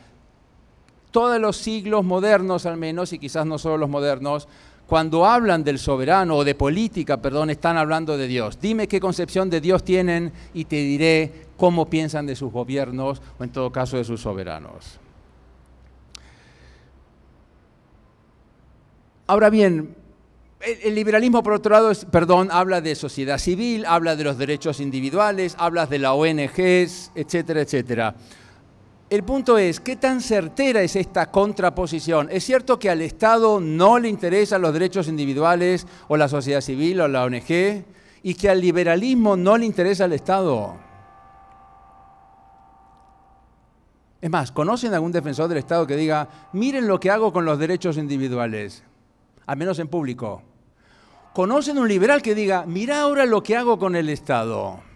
Speaker 1: Todos los siglos modernos, al menos, y quizás no solo los modernos, cuando hablan del soberano o de política, perdón, están hablando de Dios. Dime qué concepción de Dios tienen y te diré cómo piensan de sus gobiernos o en todo caso de sus soberanos. Ahora bien, el, liberalismo, por otro lado, perdón, habla de sociedad civil, habla de los derechos individuales, habla de la ONGs, etcétera, etcétera. El punto es, ¿qué tan certera es esta contraposición? Es cierto que al Estado no le interesan los derechos individuales o la sociedad civil o la ONG y que al liberalismo no le interesa el Estado. Es más, ¿conocen algún defensor del Estado que diga, miren lo que hago con los derechos individuales? Al menos en público. ¿Conocen un liberal que diga, mira ahora lo que hago con el Estado?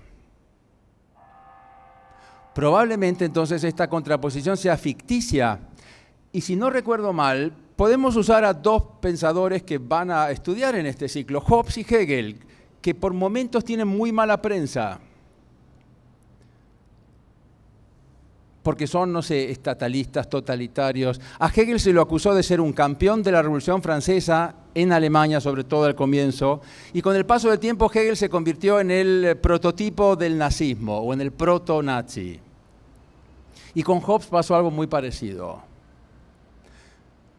Speaker 1: Probablemente entonces esta contraposición sea ficticia. Y si no recuerdo mal, podemos usar a dos pensadores que van a estudiar en este ciclo, Hobbes y Hegel, que por momentos tienen muy mala prensa. porque son, no sé, estatalistas, totalitarios. A Hegel se lo acusó de ser un campeón de la Revolución Francesa en Alemania, sobre todo al comienzo, y con el paso del tiempo Hegel se convirtió en el prototipo del nazismo o en el proto-nazi. Y con Hobbes pasó algo muy parecido.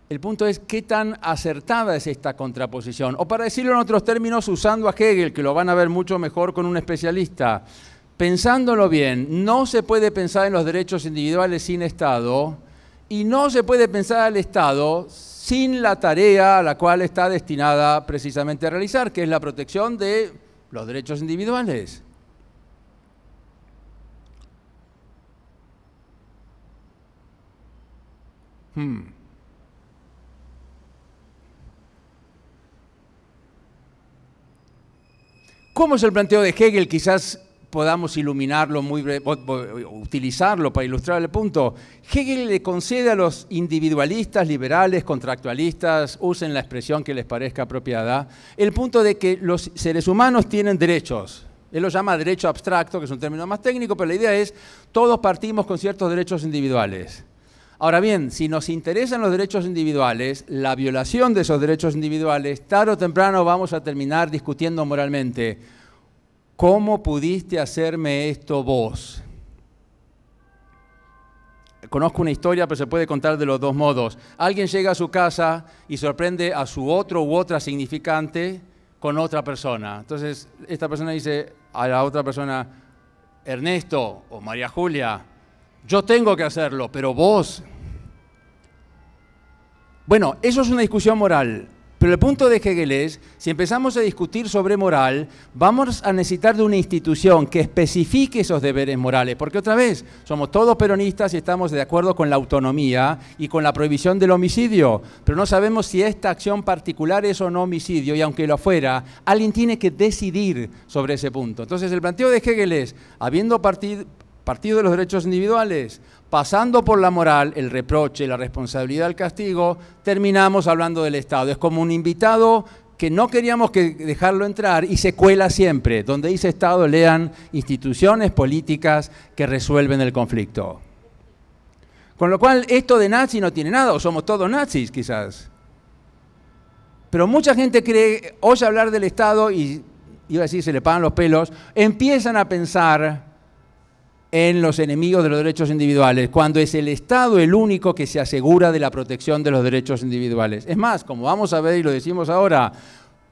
Speaker 1: El punto es qué tan acertada es esta contraposición. O para decirlo en otros términos, usando a Hegel, que lo van a ver mucho mejor con un especialista, pensándolo bien, no se puede pensar en los derechos individuales sin Estado y no se puede pensar al Estado sin la tarea a la cual está destinada precisamente a realizar, que es la protección de los derechos individuales. Hmm. ¿Cómo es el planteo de Hegel? Quizás podamos iluminarlo, utilizarlo para ilustrar el punto. Hegel le concede a los individualistas, liberales, contractualistas, usen la expresión que les parezca apropiada, el punto de que los seres humanos tienen derechos. Él lo llama derecho abstracto, que es un término más técnico, pero la idea es, todos partimos con ciertos derechos individuales. Ahora bien, si nos interesan los derechos individuales, la violación de esos derechos individuales, tarde o temprano vamos a terminar discutiendo moralmente, ¿cómo pudiste hacerme esto vos? Conozco una historia, pero se puede contar de los dos modos. Alguien llega a su casa y sorprende a su otro u otra significante con otra persona. Entonces, esta persona dice a la otra persona, Ernesto o María Julia, yo tengo que hacerlo, pero vos. Bueno, eso es una discusión moral. Pero el punto de Hegel es, si empezamos a discutir sobre moral, vamos a necesitar de una institución que especifique esos deberes morales, porque otra vez, somos todos peronistas y estamos de acuerdo con la autonomía y con la prohibición del homicidio, pero no sabemos si esta acción particular es o no homicidio, y aunque lo fuera, alguien tiene que decidir sobre ese punto. Entonces el planteo de Hegel es, habiendo partido partido de los derechos individuales, pasando por la moral, el reproche, la responsabilidad, el castigo, terminamos hablando del Estado. Es como un invitado que no queríamos que dejarlo entrar y se cuela siempre. Donde dice Estado lean instituciones políticas que resuelven el conflicto. Con lo cual, esto de nazi no tiene nada, o somos todos nazis quizás. Pero mucha gente cree, oye hablar del Estado y, iba a decir, se le pagan los pelos, empiezan a pensar en los enemigos de los derechos individuales, cuando es el Estado el único que se asegura de la protección de los derechos individuales. Es más, como vamos a ver y lo decimos ahora,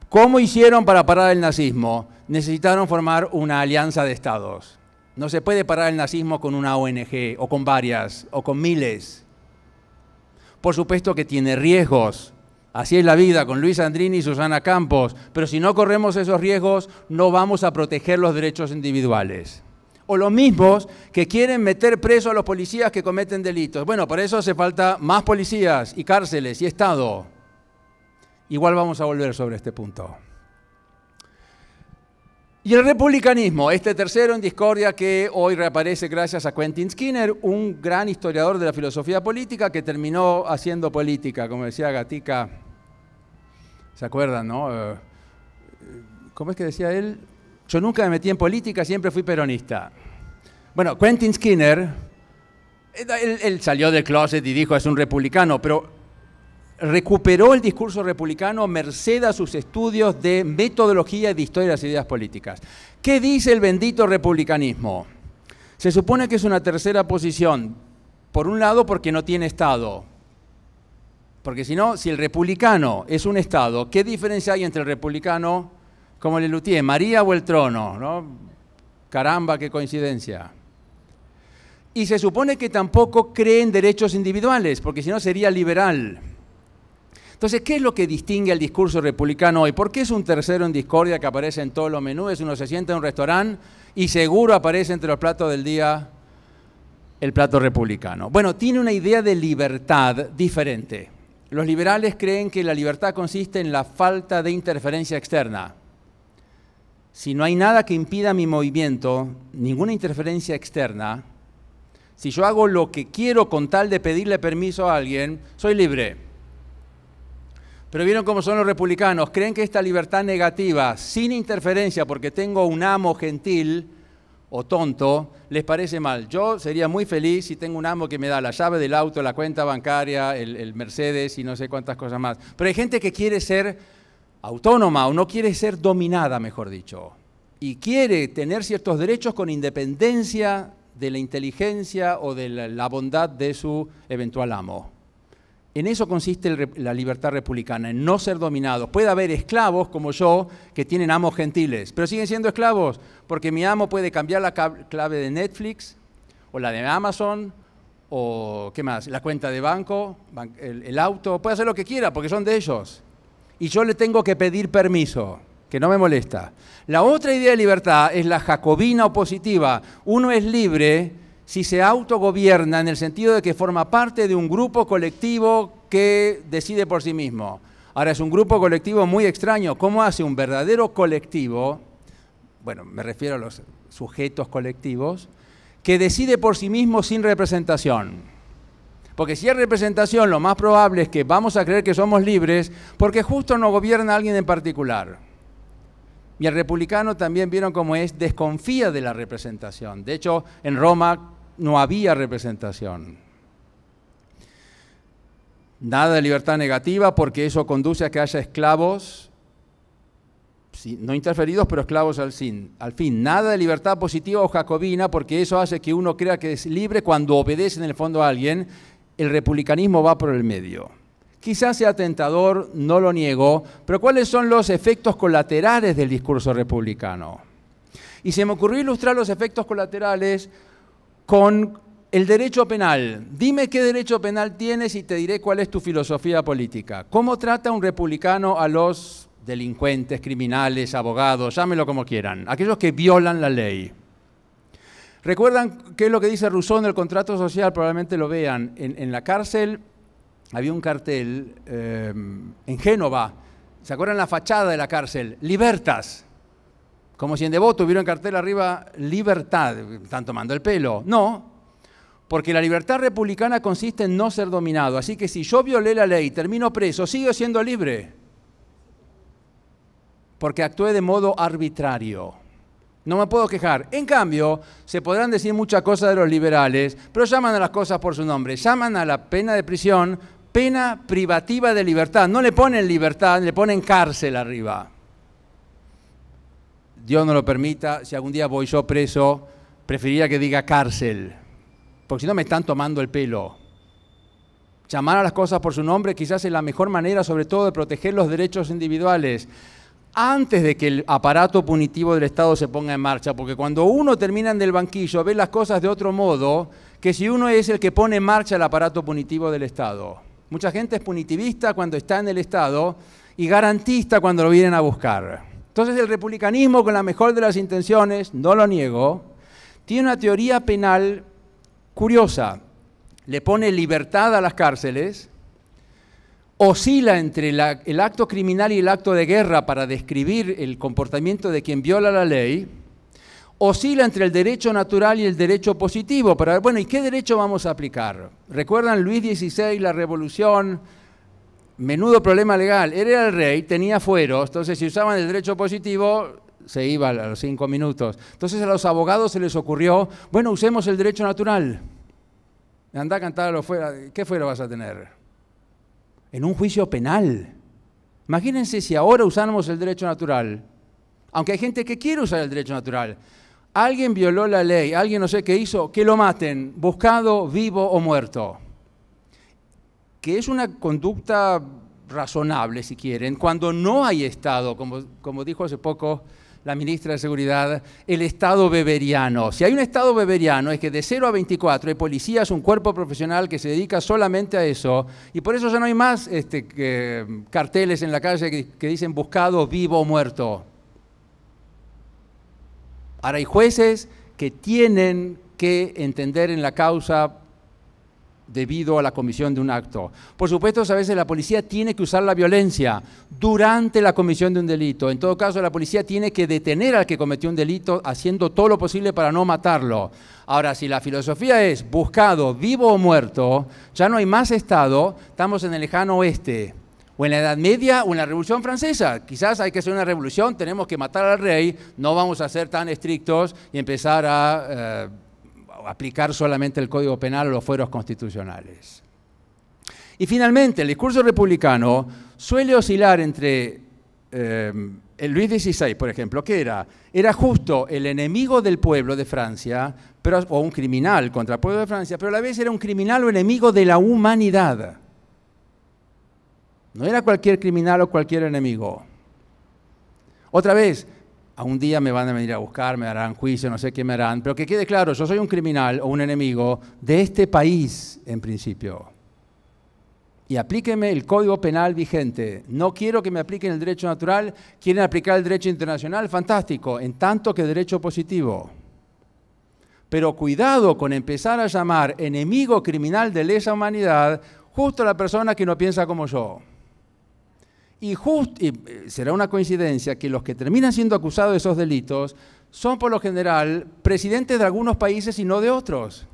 Speaker 1: ¿cómo hicieron para parar el nazismo? Necesitaron formar una alianza de Estados. No se puede parar el nazismo con una ONG, o con varias, o con miles. Por supuesto que tiene riesgos. Así es la vida con Luis Andrini y Susana Campos. Pero si no corremos esos riesgos, no vamos a proteger los derechos individuales. O los mismos que quieren meter preso a los policías que cometen delitos. Bueno, para eso hace falta más policías y cárceles y Estado. Igual vamos a volver sobre este punto. Y el republicanismo, este tercero en discordia que hoy reaparece gracias a Quentin Skinner, un gran historiador de la filosofía política que terminó haciendo política, como decía Gatica. ¿Se acuerdan, no? Eh, ¿Cómo es que decía él? Yo nunca me metí en política, siempre fui peronista. Bueno, Quentin Skinner, él, salió del closet y dijo es un republicano, pero recuperó el discurso republicano merced a sus estudios de metodología y de historia de las ideas políticas. ¿Qué dice el bendito republicanismo? Se supone que es una tercera posición, por un lado porque no tiene Estado, porque si no, si el republicano es un Estado, ¿qué diferencia hay entre el republicano como le lutié, María o el trono, ¿no? Caramba, qué coincidencia. Y se supone que tampoco creen derechos individuales, porque si no sería liberal. Entonces, ¿qué es lo que distingue al discurso republicano hoy? ¿Por qué es un tercero en discordia que aparece en todos los menús? Uno se sienta en un restaurante y seguro aparece entre los platos del día el plato republicano. Bueno, tiene una idea de libertad diferente. Los liberales creen que la libertad consiste en la falta de interferencia externa si no hay nada que impida mi movimiento, ninguna interferencia externa, si yo hago lo que quiero con tal de pedirle permiso a alguien, soy libre. Pero vieron cómo son los republicanos, creen que esta libertad negativa, sin interferencia, porque tengo un amo gentil o tonto, les parece mal. Yo sería muy feliz si tengo un amo que me da la llave del auto, la cuenta bancaria, el, Mercedes y no sé cuántas cosas más. Pero hay gente que quiere ser autónoma o no quiere ser dominada, mejor dicho, y quiere tener ciertos derechos con independencia de la inteligencia o de la bondad de su eventual amo. En eso consiste la libertad republicana, en no ser dominado. Puede haber esclavos como yo que tienen amos gentiles, pero siguen siendo esclavos, porque mi amo puede cambiar la clave de Netflix o la de Amazon o qué más, la cuenta de banco, el auto, puede hacer lo que quiera porque son de ellos y yo le tengo que pedir permiso, que no me molesta. La otra idea de libertad es la jacobina opositiva. Uno es libre si se autogobierna en el sentido de que forma parte de un grupo colectivo que decide por sí mismo. Ahora es un grupo colectivo muy extraño. ¿Cómo hace un verdadero colectivo? Bueno, me refiero a los sujetos colectivos, que decide por sí mismo sin representación. Porque si es representación, lo más probable es que vamos a creer que somos libres porque justo no gobierna alguien en particular. Y el republicano también vieron cómo es, desconfía de la representación. De hecho, en Roma no había representación. Nada de libertad negativa porque eso conduce a que haya esclavos, no interferidos, pero esclavos al fin. Al fin, nada de libertad positiva o jacobina porque eso hace que uno crea que es libre cuando obedece en el fondo a alguien el republicanismo va por el medio. Quizás sea tentador, no lo niego, pero ¿cuáles son los efectos colaterales del discurso republicano? Y se me ocurrió ilustrar los efectos colaterales con el derecho penal. Dime qué derecho penal tienes y te diré cuál es tu filosofía política. ¿Cómo trata un republicano a los delincuentes, criminales, abogados, llámelo como quieran, aquellos que violan la ley? ¿Recuerdan qué es lo que dice Rousseau en el contrato social? Probablemente lo vean. En, la cárcel había un cartel eh, en Génova. ¿Se acuerdan la fachada de la cárcel? Libertas. Como si en Devoto hubiera un cartel arriba, libertad. Están tomando el pelo. No, porque la libertad republicana consiste en no ser dominado. Así que si yo violé la ley, termino preso, sigo siendo libre. Porque actué de modo arbitrario. No me puedo quejar. En cambio, se podrán decir muchas cosas de los liberales, pero llaman a las cosas por su nombre. Llaman a la pena de prisión pena privativa de libertad. No le ponen libertad, le ponen cárcel arriba. Dios no lo permita, si algún día voy yo preso, preferiría que diga cárcel, porque si no me están tomando el pelo. Llamar a las cosas por su nombre quizás es la mejor manera, sobre todo, de proteger los derechos individuales antes de que el aparato punitivo del Estado se ponga en marcha, porque cuando uno termina en el banquillo ve las cosas de otro modo que si uno es el que pone en marcha el aparato punitivo del Estado. Mucha gente es punitivista cuando está en el Estado y garantista cuando lo vienen a buscar. Entonces el republicanismo, con la mejor de las intenciones, no lo niego, tiene una teoría penal curiosa. Le pone libertad a las cárceles, oscila entre el acto criminal y el acto de guerra para describir el comportamiento de quien viola la ley, oscila entre el derecho natural y el derecho positivo. Para bueno, ¿y qué derecho vamos a aplicar? ¿Recuerdan Luis XVI, la revolución? Menudo problema legal. era el rey, tenía fueros, entonces si usaban el derecho positivo, se iba a los cinco minutos. Entonces a los abogados se les ocurrió, bueno, usemos el derecho natural. Anda a cantar los fuera, ¿qué fuero vas a tener? en un juicio penal. Imagínense si ahora usáramos el derecho natural, aunque hay gente que quiere usar el derecho natural. Alguien violó la ley, alguien no sé qué hizo, que lo maten, buscado, vivo o muerto. Que es una conducta razonable, si quieren, cuando no hay Estado, como, como dijo hace poco la ministra de Seguridad, el Estado beberiano. Si hay un Estado beberiano es que de 0 a 24 hay policías, un cuerpo profesional que se dedica solamente a eso, y por eso ya no hay más este, carteles en la calle que, que dicen buscado, vivo o muerto. Ahora hay jueces que tienen que entender en la causa debido a la comisión de un acto. Por supuesto, a veces la policía tiene que usar la violencia durante la comisión de un delito. En todo caso, la policía tiene que detener al que cometió un delito haciendo todo lo posible para no matarlo. Ahora, si la filosofía es buscado, vivo o muerto, ya no hay más Estado, estamos en el lejano oeste. O en la Edad Media o en la Revolución Francesa. Quizás hay que hacer una revolución, tenemos que matar al rey, no vamos a ser tan estrictos y empezar a... Eh, aplicar solamente el Código Penal o los fueros constitucionales. Y finalmente, el discurso republicano suele oscilar entre eh, el Luis XVI, por ejemplo, que era, era justo el enemigo del pueblo de Francia, pero, o un criminal contra el pueblo de Francia, pero a la vez era un criminal o enemigo de la humanidad. No era cualquier criminal o cualquier enemigo. Otra vez, a un día me van a venir a buscar, me harán juicio, no sé qué me harán, pero que quede claro, yo soy un criminal o un enemigo de este país en principio. Y aplíqueme el código penal vigente. No quiero que me apliquen el derecho natural, quieren aplicar el derecho internacional, fantástico, en tanto que derecho positivo. Pero cuidado con empezar a llamar enemigo criminal de lesa humanidad justo a la persona que no piensa como yo. Y, eh, será una coincidencia que los que terminan siendo acusados de esos delitos son por lo general presidentes de algunos países y no de otros.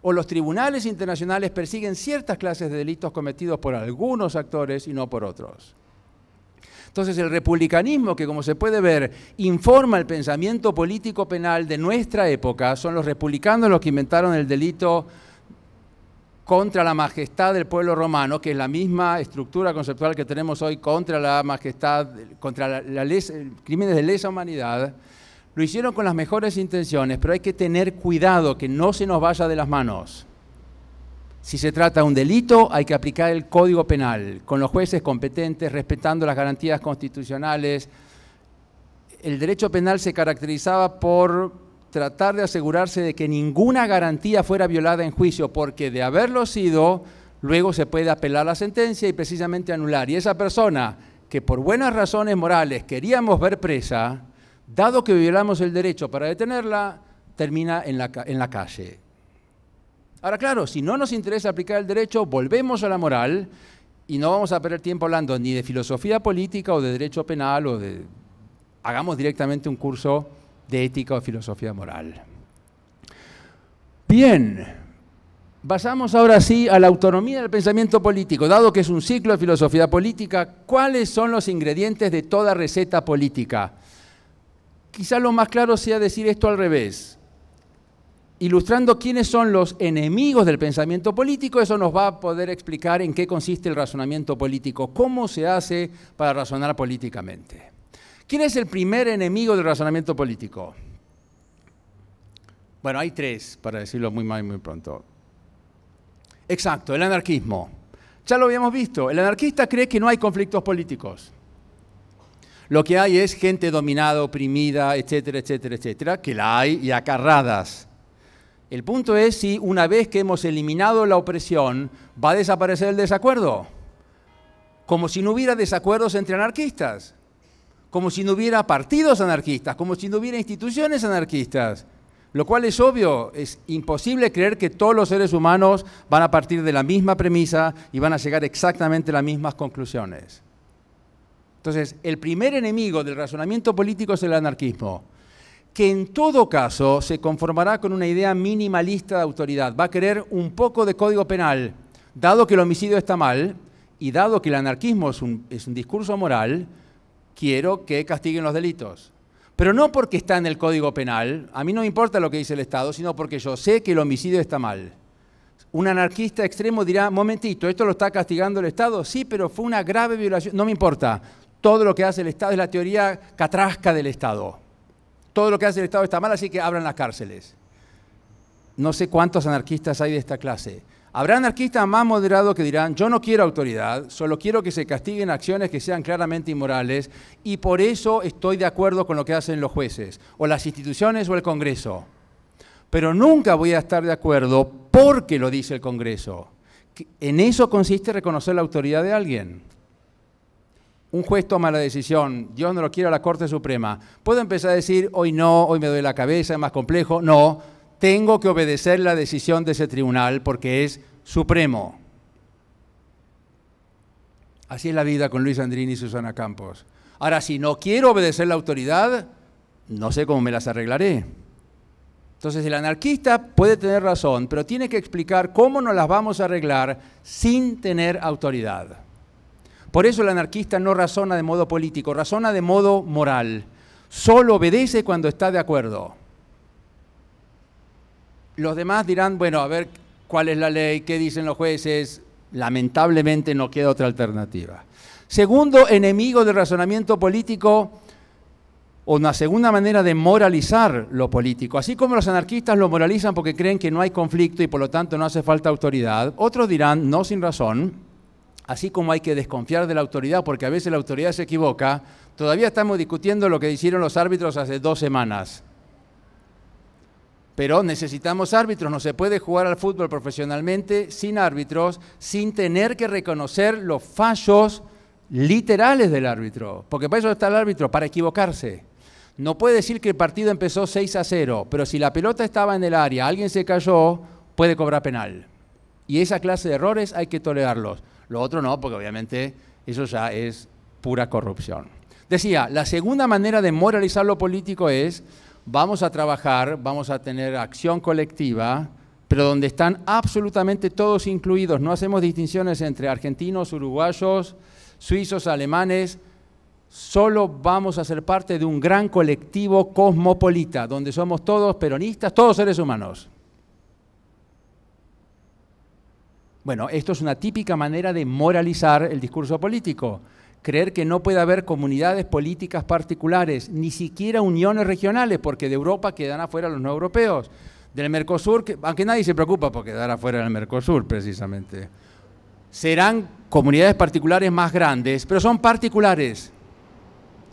Speaker 1: O los tribunales internacionales persiguen ciertas clases de delitos cometidos por algunos actores y no por otros. Entonces el republicanismo, que como se puede ver, informa el pensamiento político penal de nuestra época, son los republicanos los que inventaron el delito contra la majestad del pueblo romano, que es la misma estructura conceptual que tenemos hoy contra la majestad, contra la, eh, crímenes de lesa humanidad, lo hicieron con las mejores intenciones, pero hay que tener cuidado que no se nos vaya de las manos. Si se trata de un delito, hay que aplicar el Código Penal, con los jueces competentes, respetando las garantías constitucionales. El derecho penal se caracterizaba por tratar de asegurarse de que ninguna garantía fuera violada en juicio, porque de haberlo sido, luego se puede apelar la sentencia y precisamente anular. Y esa persona que por buenas razones morales queríamos ver presa, dado que violamos el derecho para detenerla, termina en la, en la calle. Ahora, claro, si no nos interesa aplicar el derecho, volvemos a la moral y no vamos a perder tiempo hablando ni de filosofía política o de derecho penal o de... Hagamos directamente un curso de ética o filosofía moral. Bien, pasamos ahora sí a la autonomía del pensamiento político. Dado que es un ciclo de filosofía política, ¿cuáles son los ingredientes de toda receta política? Quizá lo más claro sea decir esto al revés. Ilustrando quiénes son los enemigos del pensamiento político, eso nos va a poder explicar en qué consiste el razonamiento político, cómo se hace para razonar políticamente. ¿Quién es el primer enemigo del razonamiento político? Bueno, hay tres, para decirlo muy mal y muy pronto. Exacto, el anarquismo. Ya lo habíamos visto. El anarquista cree que no hay conflictos políticos. Lo que hay es gente dominada, oprimida, etcétera, etcétera, etcétera, que la hay y acarradas. El punto es si una vez que hemos eliminado la opresión, va a desaparecer el desacuerdo. Como si no hubiera desacuerdos entre anarquistas como si no hubiera partidos anarquistas, como si no hubiera instituciones anarquistas. Lo cual es obvio, es imposible creer que todos los seres humanos van a partir de la misma premisa y van a llegar exactamente a las mismas conclusiones. Entonces, el primer enemigo del razonamiento político es el anarquismo, que en todo caso se conformará con una idea minimalista de autoridad. Va a querer un poco de código penal, dado que el homicidio está mal y dado que el anarquismo es un, es un discurso moral, quiero que castiguen los delitos. Pero no porque está en el Código Penal, a mí no me importa lo que dice el Estado, sino porque yo sé que el homicidio está mal. Un anarquista extremo dirá, momentito, ¿esto lo está castigando el Estado? Sí, pero fue una grave violación. No me importa. Todo lo que hace el Estado es la teoría catrasca del Estado. Todo lo que hace el Estado está mal, así que abran las cárceles. No sé cuántos anarquistas hay de esta clase. Habrá anarquistas más moderados que dirán, yo no quiero autoridad, solo quiero que se castiguen acciones que sean claramente inmorales y por eso estoy de acuerdo con lo que hacen los jueces, o las instituciones o el Congreso. Pero nunca voy a estar de acuerdo porque lo dice el Congreso. En eso consiste reconocer la autoridad de alguien. Un juez toma la decisión, yo no lo quiero a la Corte Suprema. Puedo empezar a decir, hoy no, hoy me doy la cabeza, es más complejo. No, tengo que obedecer la decisión de ese tribunal porque es supremo. Así es la vida con Luis Andrini y Susana Campos. Ahora, si no quiero obedecer la autoridad, no sé cómo me las arreglaré. Entonces el anarquista puede tener razón, pero tiene que explicar cómo nos las vamos a arreglar sin tener autoridad. Por eso el anarquista no razona de modo político, razona de modo moral. Solo obedece cuando está de acuerdo. Los demás dirán, bueno, a ver cuál es la ley, qué dicen los jueces. Lamentablemente no queda otra alternativa. Segundo enemigo del razonamiento político, o una segunda manera de moralizar lo político. Así como los anarquistas lo moralizan porque creen que no hay conflicto y por lo tanto no hace falta autoridad, otros dirán, no sin razón, así como hay que desconfiar de la autoridad porque a veces la autoridad se equivoca, todavía estamos discutiendo lo que hicieron los árbitros hace dos semanas. Pero necesitamos árbitros, no se puede jugar al fútbol profesionalmente sin árbitros, sin tener que reconocer los fallos literales del árbitro, porque para eso está el árbitro, para equivocarse. No puede decir que el partido empezó 6 a 0, pero si la pelota estaba en el área, alguien se cayó, puede cobrar penal. Y esa clase de errores hay que tolerarlos. Lo otro no, porque obviamente eso ya es pura corrupción. Decía, la segunda manera de moralizar lo político es vamos a trabajar, vamos a tener acción colectiva, pero donde están absolutamente todos incluidos. No hacemos distinciones entre argentinos, uruguayos, suizos, alemanes. Solo vamos a ser parte de un gran colectivo cosmopolita, donde somos todos peronistas, todos seres humanos. Bueno, esto es una típica manera de moralizar el discurso político creer que no puede haber comunidades políticas particulares, ni siquiera uniones regionales, porque de Europa quedan afuera los no europeos. Del Mercosur, aunque nadie se preocupa por quedar afuera del Mercosur, precisamente. Serán comunidades particulares más grandes, pero son particulares.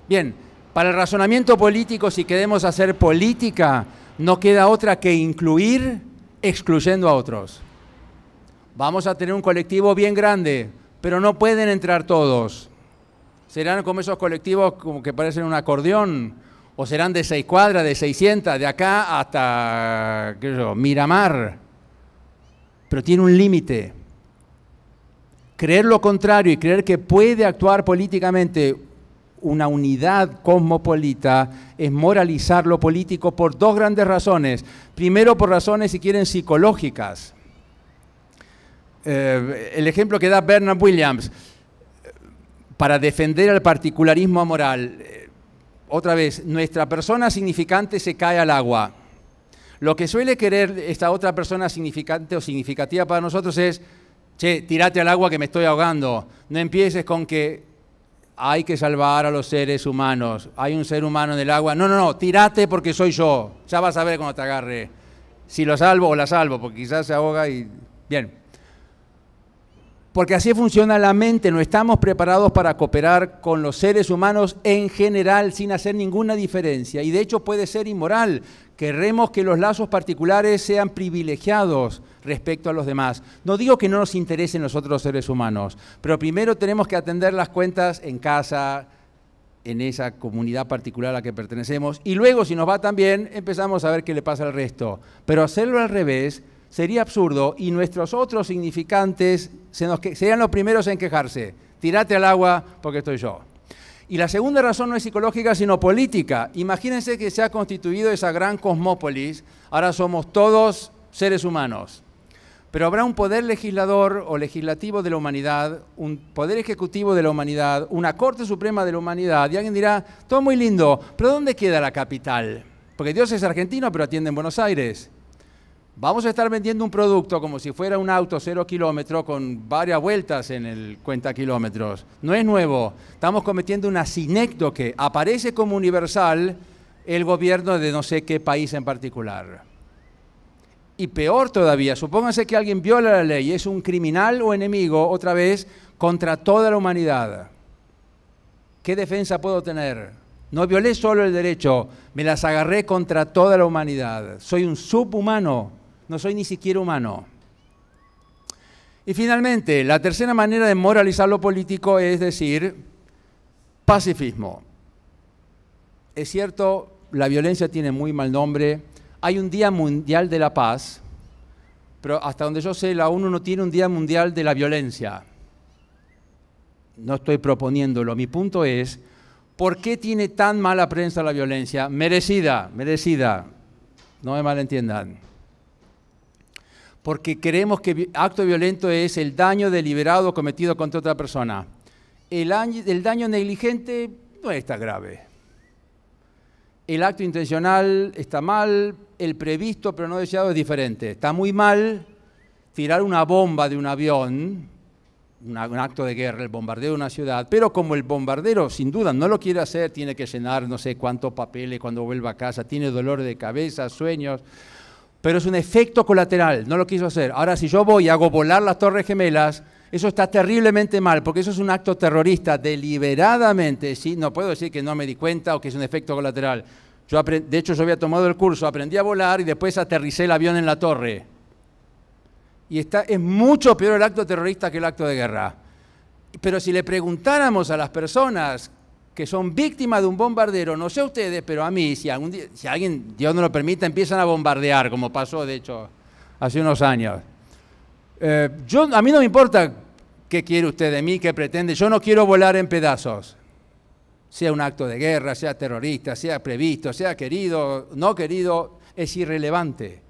Speaker 1: Bien, para el razonamiento político, si queremos hacer política, no queda otra que incluir excluyendo a otros. Vamos a tener un colectivo bien grande, pero no pueden entrar todos. ¿Serán como esos colectivos como que parecen un acordeón? ¿O serán de seis cuadras, de seiscientas, de acá hasta Miramar? Pero tiene un límite. Creer lo contrario y creer que puede actuar políticamente una unidad cosmopolita es moralizar lo político por dos grandes razones. Primero, por razones, si quieren, psicológicas. Eh, el ejemplo que da Bernard Williams para defender el particularismo moral, eh, otra vez, nuestra persona significante se cae al agua. Lo que suele querer esta otra persona significante o significativa para nosotros es, che, tirate al agua que me estoy ahogando. No empieces con que hay que salvar a los seres humanos. Hay un ser humano en el agua. No, no, no, tirate porque soy yo. Ya vas a ver cuando te agarre. Si lo salvo o la salvo, porque quizás se ahoga y... Bien. Porque así funciona la mente, no estamos preparados para cooperar con los seres humanos en general sin hacer ninguna diferencia. Y de hecho puede ser inmoral. querremos que los lazos particulares sean privilegiados respecto a los demás. No digo que no nos interesen los otros seres humanos, pero primero tenemos que atender las cuentas en casa, en esa comunidad particular a la que pertenecemos. Y luego, si nos va tan bien, empezamos a ver qué le pasa al resto. Pero hacerlo al revés sería absurdo y nuestros otros significantes serían los primeros en quejarse. Tírate al agua porque estoy yo. Y la segunda razón no es psicológica, sino política. Imagínense que se ha constituido esa gran cosmópolis, ahora somos todos seres humanos. Pero habrá un poder legislador o legislativo de la humanidad, un poder ejecutivo de la humanidad, una Corte Suprema de la humanidad, y alguien dirá, todo muy lindo, pero ¿dónde queda la capital? Porque Dios es argentino, pero atiende en Buenos Aires vamos a estar vendiendo un producto como si fuera un auto cero kilómetro con varias vueltas en el cuenta kilómetros. No es nuevo. Estamos cometiendo una sinécdoque. que aparece como universal el gobierno de no sé qué país en particular. Y peor todavía, supóngase que alguien viola la ley, es un criminal o enemigo, otra vez, contra toda la humanidad. ¿Qué defensa puedo tener? No violé solo el derecho, me las agarré contra toda la humanidad. Soy un subhumano no soy ni siquiera humano. Y finalmente, la tercera manera de moralizar lo político es decir, pacifismo. Es cierto, la violencia tiene muy mal nombre. Hay un Día Mundial de la Paz, pero hasta donde yo sé, la ONU no tiene un Día Mundial de la Violencia. No estoy proponiéndolo. Mi punto es, ¿por qué tiene tan mala prensa la violencia? Merecida, merecida. No me malentiendan porque creemos que acto violento es el daño deliberado cometido contra otra persona. El, daño negligente no está grave. El acto intencional está mal, el previsto pero no deseado es diferente. Está muy mal tirar una bomba de un avión, un acto de guerra, el bombardeo de una ciudad, pero como el bombardero sin duda no lo quiere hacer, tiene que llenar no sé cuántos papeles cuando vuelva a casa, tiene dolor de cabeza, sueños, pero es un efecto colateral, no lo quiso hacer. Ahora, si yo voy y hago volar las Torres Gemelas, eso está terriblemente mal, porque eso es un acto terrorista deliberadamente, ¿sí? No puedo decir que no me di cuenta o que es un efecto colateral. Yo de hecho, yo había tomado el curso, aprendí a volar y después aterricé el avión en la torre. Y está, es mucho peor el acto terrorista que el acto de guerra. Pero si le preguntáramos a las personas que son víctimas de un bombardero, no sé ustedes, pero a mí, si, algún día, si alguien, Dios no lo permita, empiezan a bombardear, como pasó de hecho hace unos años. Eh, yo, a mí no me importa qué quiere usted de mí, qué pretende, yo no quiero volar en pedazos, sea un acto de guerra, sea terrorista, sea previsto, sea querido, no querido, es irrelevante.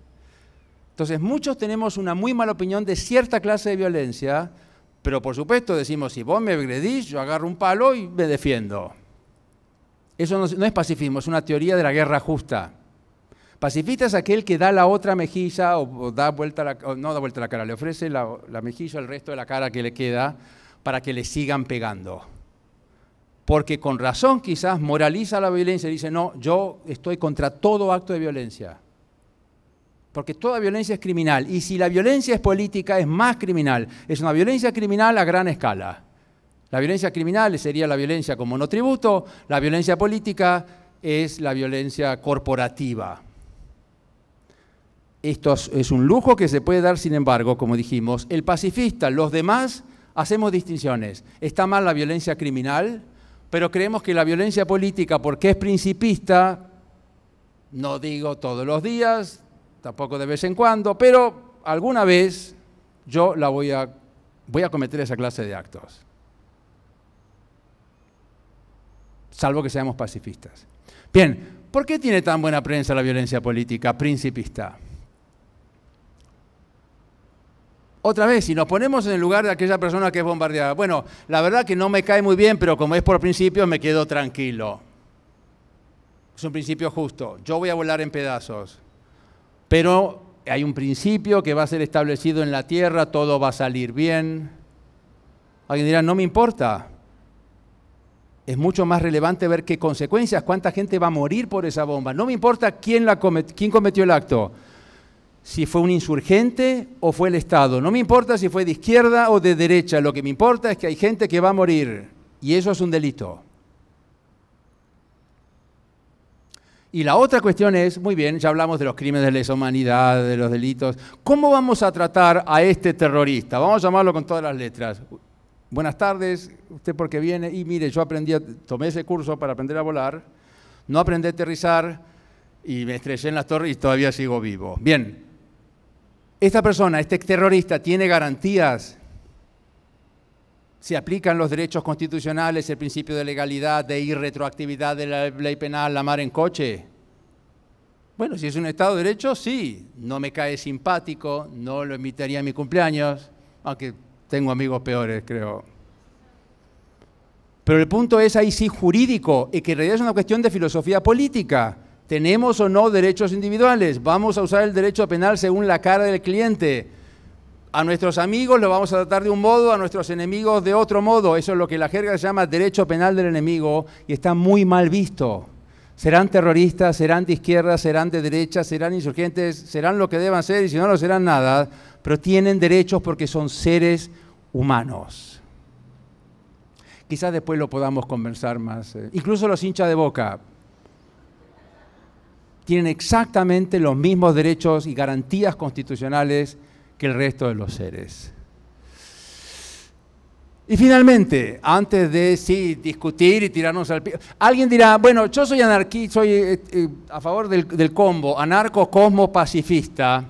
Speaker 1: Entonces muchos tenemos una muy mala opinión de cierta clase de violencia, pero por supuesto decimos, si vos me agredís, yo agarro un palo y me defiendo. Eso no, es pacifismo, es una teoría de la guerra justa. Pacifista es aquel que da la otra mejilla o, da vuelta la, no da vuelta la cara, le ofrece la, la mejilla al resto de la cara que le queda para que le sigan pegando. Porque con razón quizás moraliza la violencia y dice, no, yo estoy contra todo acto de violencia. Porque toda violencia es criminal. Y si la violencia es política, es más criminal. Es una violencia criminal a gran escala. La violencia criminal sería la violencia como no tributo, la violencia política es la violencia corporativa. Esto es un lujo que se puede dar, sin embargo, como dijimos, el pacifista, los demás, hacemos distinciones. Está mal la violencia criminal, pero creemos que la violencia política, porque es principista, no digo todos los días, tampoco de vez en cuando, pero alguna vez yo la voy a, voy a cometer esa clase de actos. salvo que seamos pacifistas. Bien, ¿por qué tiene tan buena prensa la violencia política principista? Otra vez, si nos ponemos en el lugar de aquella persona que es bombardeada, bueno, la verdad que no me cae muy bien, pero como es por principio, me quedo tranquilo. Es un principio justo. Yo voy a volar en pedazos. Pero hay un principio que va a ser establecido en la tierra, todo va a salir bien. Alguien dirá, no me importa es mucho más relevante ver qué consecuencias, cuánta gente va a morir por esa bomba. No me importa quién, cometió el acto, si fue un insurgente o fue el Estado. No me importa si fue de izquierda o de derecha. Lo que me importa es que hay gente que va a morir. Y eso es un delito. Y la otra cuestión es, muy bien, ya hablamos de los crímenes de lesa humanidad, de los delitos. ¿Cómo vamos a tratar a este terrorista? Vamos a llamarlo con todas las letras buenas tardes, usted porque viene, y mire, yo aprendí, tomé ese curso para aprender a volar, no aprendí a aterrizar y me estrellé en las torres y todavía sigo vivo. Bien, esta persona, este terrorista, tiene garantías. Se aplican los derechos constitucionales, el principio de legalidad, de irretroactividad de la ley penal, la mar en coche. Bueno, si es un Estado de Derecho, sí. No me cae simpático, no lo invitaría a mi cumpleaños, aunque tengo amigos peores, creo. Pero el punto es ahí sí jurídico y que en realidad es una cuestión de filosofía política. ¿Tenemos o no derechos individuales? ¿Vamos a usar el derecho penal según la cara del cliente? A nuestros amigos lo vamos a tratar de un modo, a nuestros enemigos de otro modo. Eso es lo que la jerga se llama derecho penal del enemigo y está muy mal visto. Serán terroristas, serán de izquierda, serán de derecha, serán insurgentes, serán lo que deban ser y si no, no serán nada, pero tienen derechos porque son seres humanos. Quizás después lo podamos conversar más. Eh, incluso los hinchas de boca tienen exactamente los mismos derechos y garantías constitucionales que el resto de los seres. Y finalmente, antes de discutir y tirarnos al pie, alguien dirá, bueno, yo soy anarquista, soy eh, eh, a favor del, combo, anarco, cosmo, pacifista.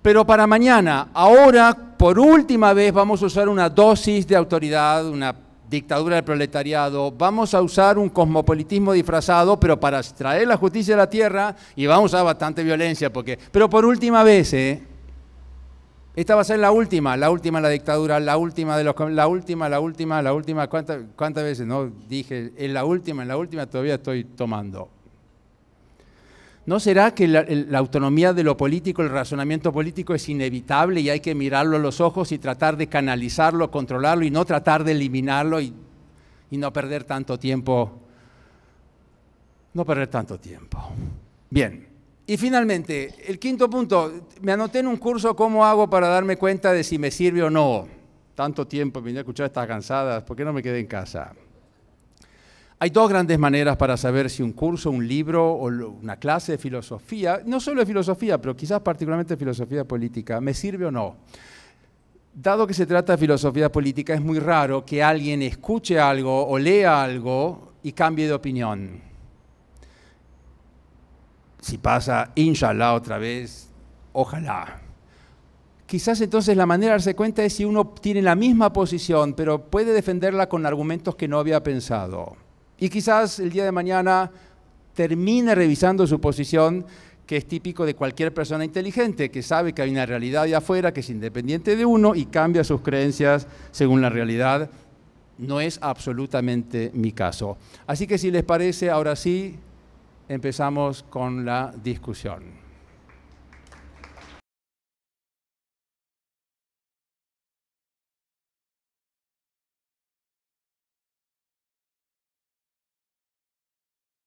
Speaker 1: Pero para mañana, ahora, por última vez, vamos a usar una dosis de autoridad, una dictadura del proletariado, vamos a usar un cosmopolitismo disfrazado, pero para traer la justicia a la tierra, y vamos a bastante violencia, porque, pero por última vez, ¿eh? Esta va a ser la última, la última la dictadura, la última de los la última, la última, la última, ¿cuántas, veces no dije, en la última, en la última todavía estoy tomando? ¿No será que la, autonomía de lo político, el razonamiento político es inevitable y hay que mirarlo a los ojos y tratar de canalizarlo, controlarlo y no tratar de eliminarlo y, y no perder tanto tiempo? No perder tanto tiempo. Bien. Y finalmente, el quinto punto, me anoté en un curso cómo hago para darme cuenta de si me sirve o no. Tanto tiempo, vine a escuchar estas cansadas, ¿por qué no me quedé en casa? Hay dos grandes maneras para saber si un curso, un libro o una clase de filosofía, no solo de filosofía, pero quizás particularmente de filosofía política, me sirve o no. Dado que se trata de filosofía política, es muy raro que alguien escuche algo o lea algo y cambie de opinión si pasa, inshallah otra vez, ojalá. Quizás entonces la manera de darse cuenta es si uno tiene la misma posición, pero puede defenderla con argumentos que no había pensado. Y quizás el día de mañana termine revisando su posición, que es típico de cualquier persona inteligente, que sabe que hay una realidad de afuera que es independiente de uno y cambia sus creencias según la realidad. No es absolutamente mi caso. Así que si les parece, ahora sí, empezamos con la discusión.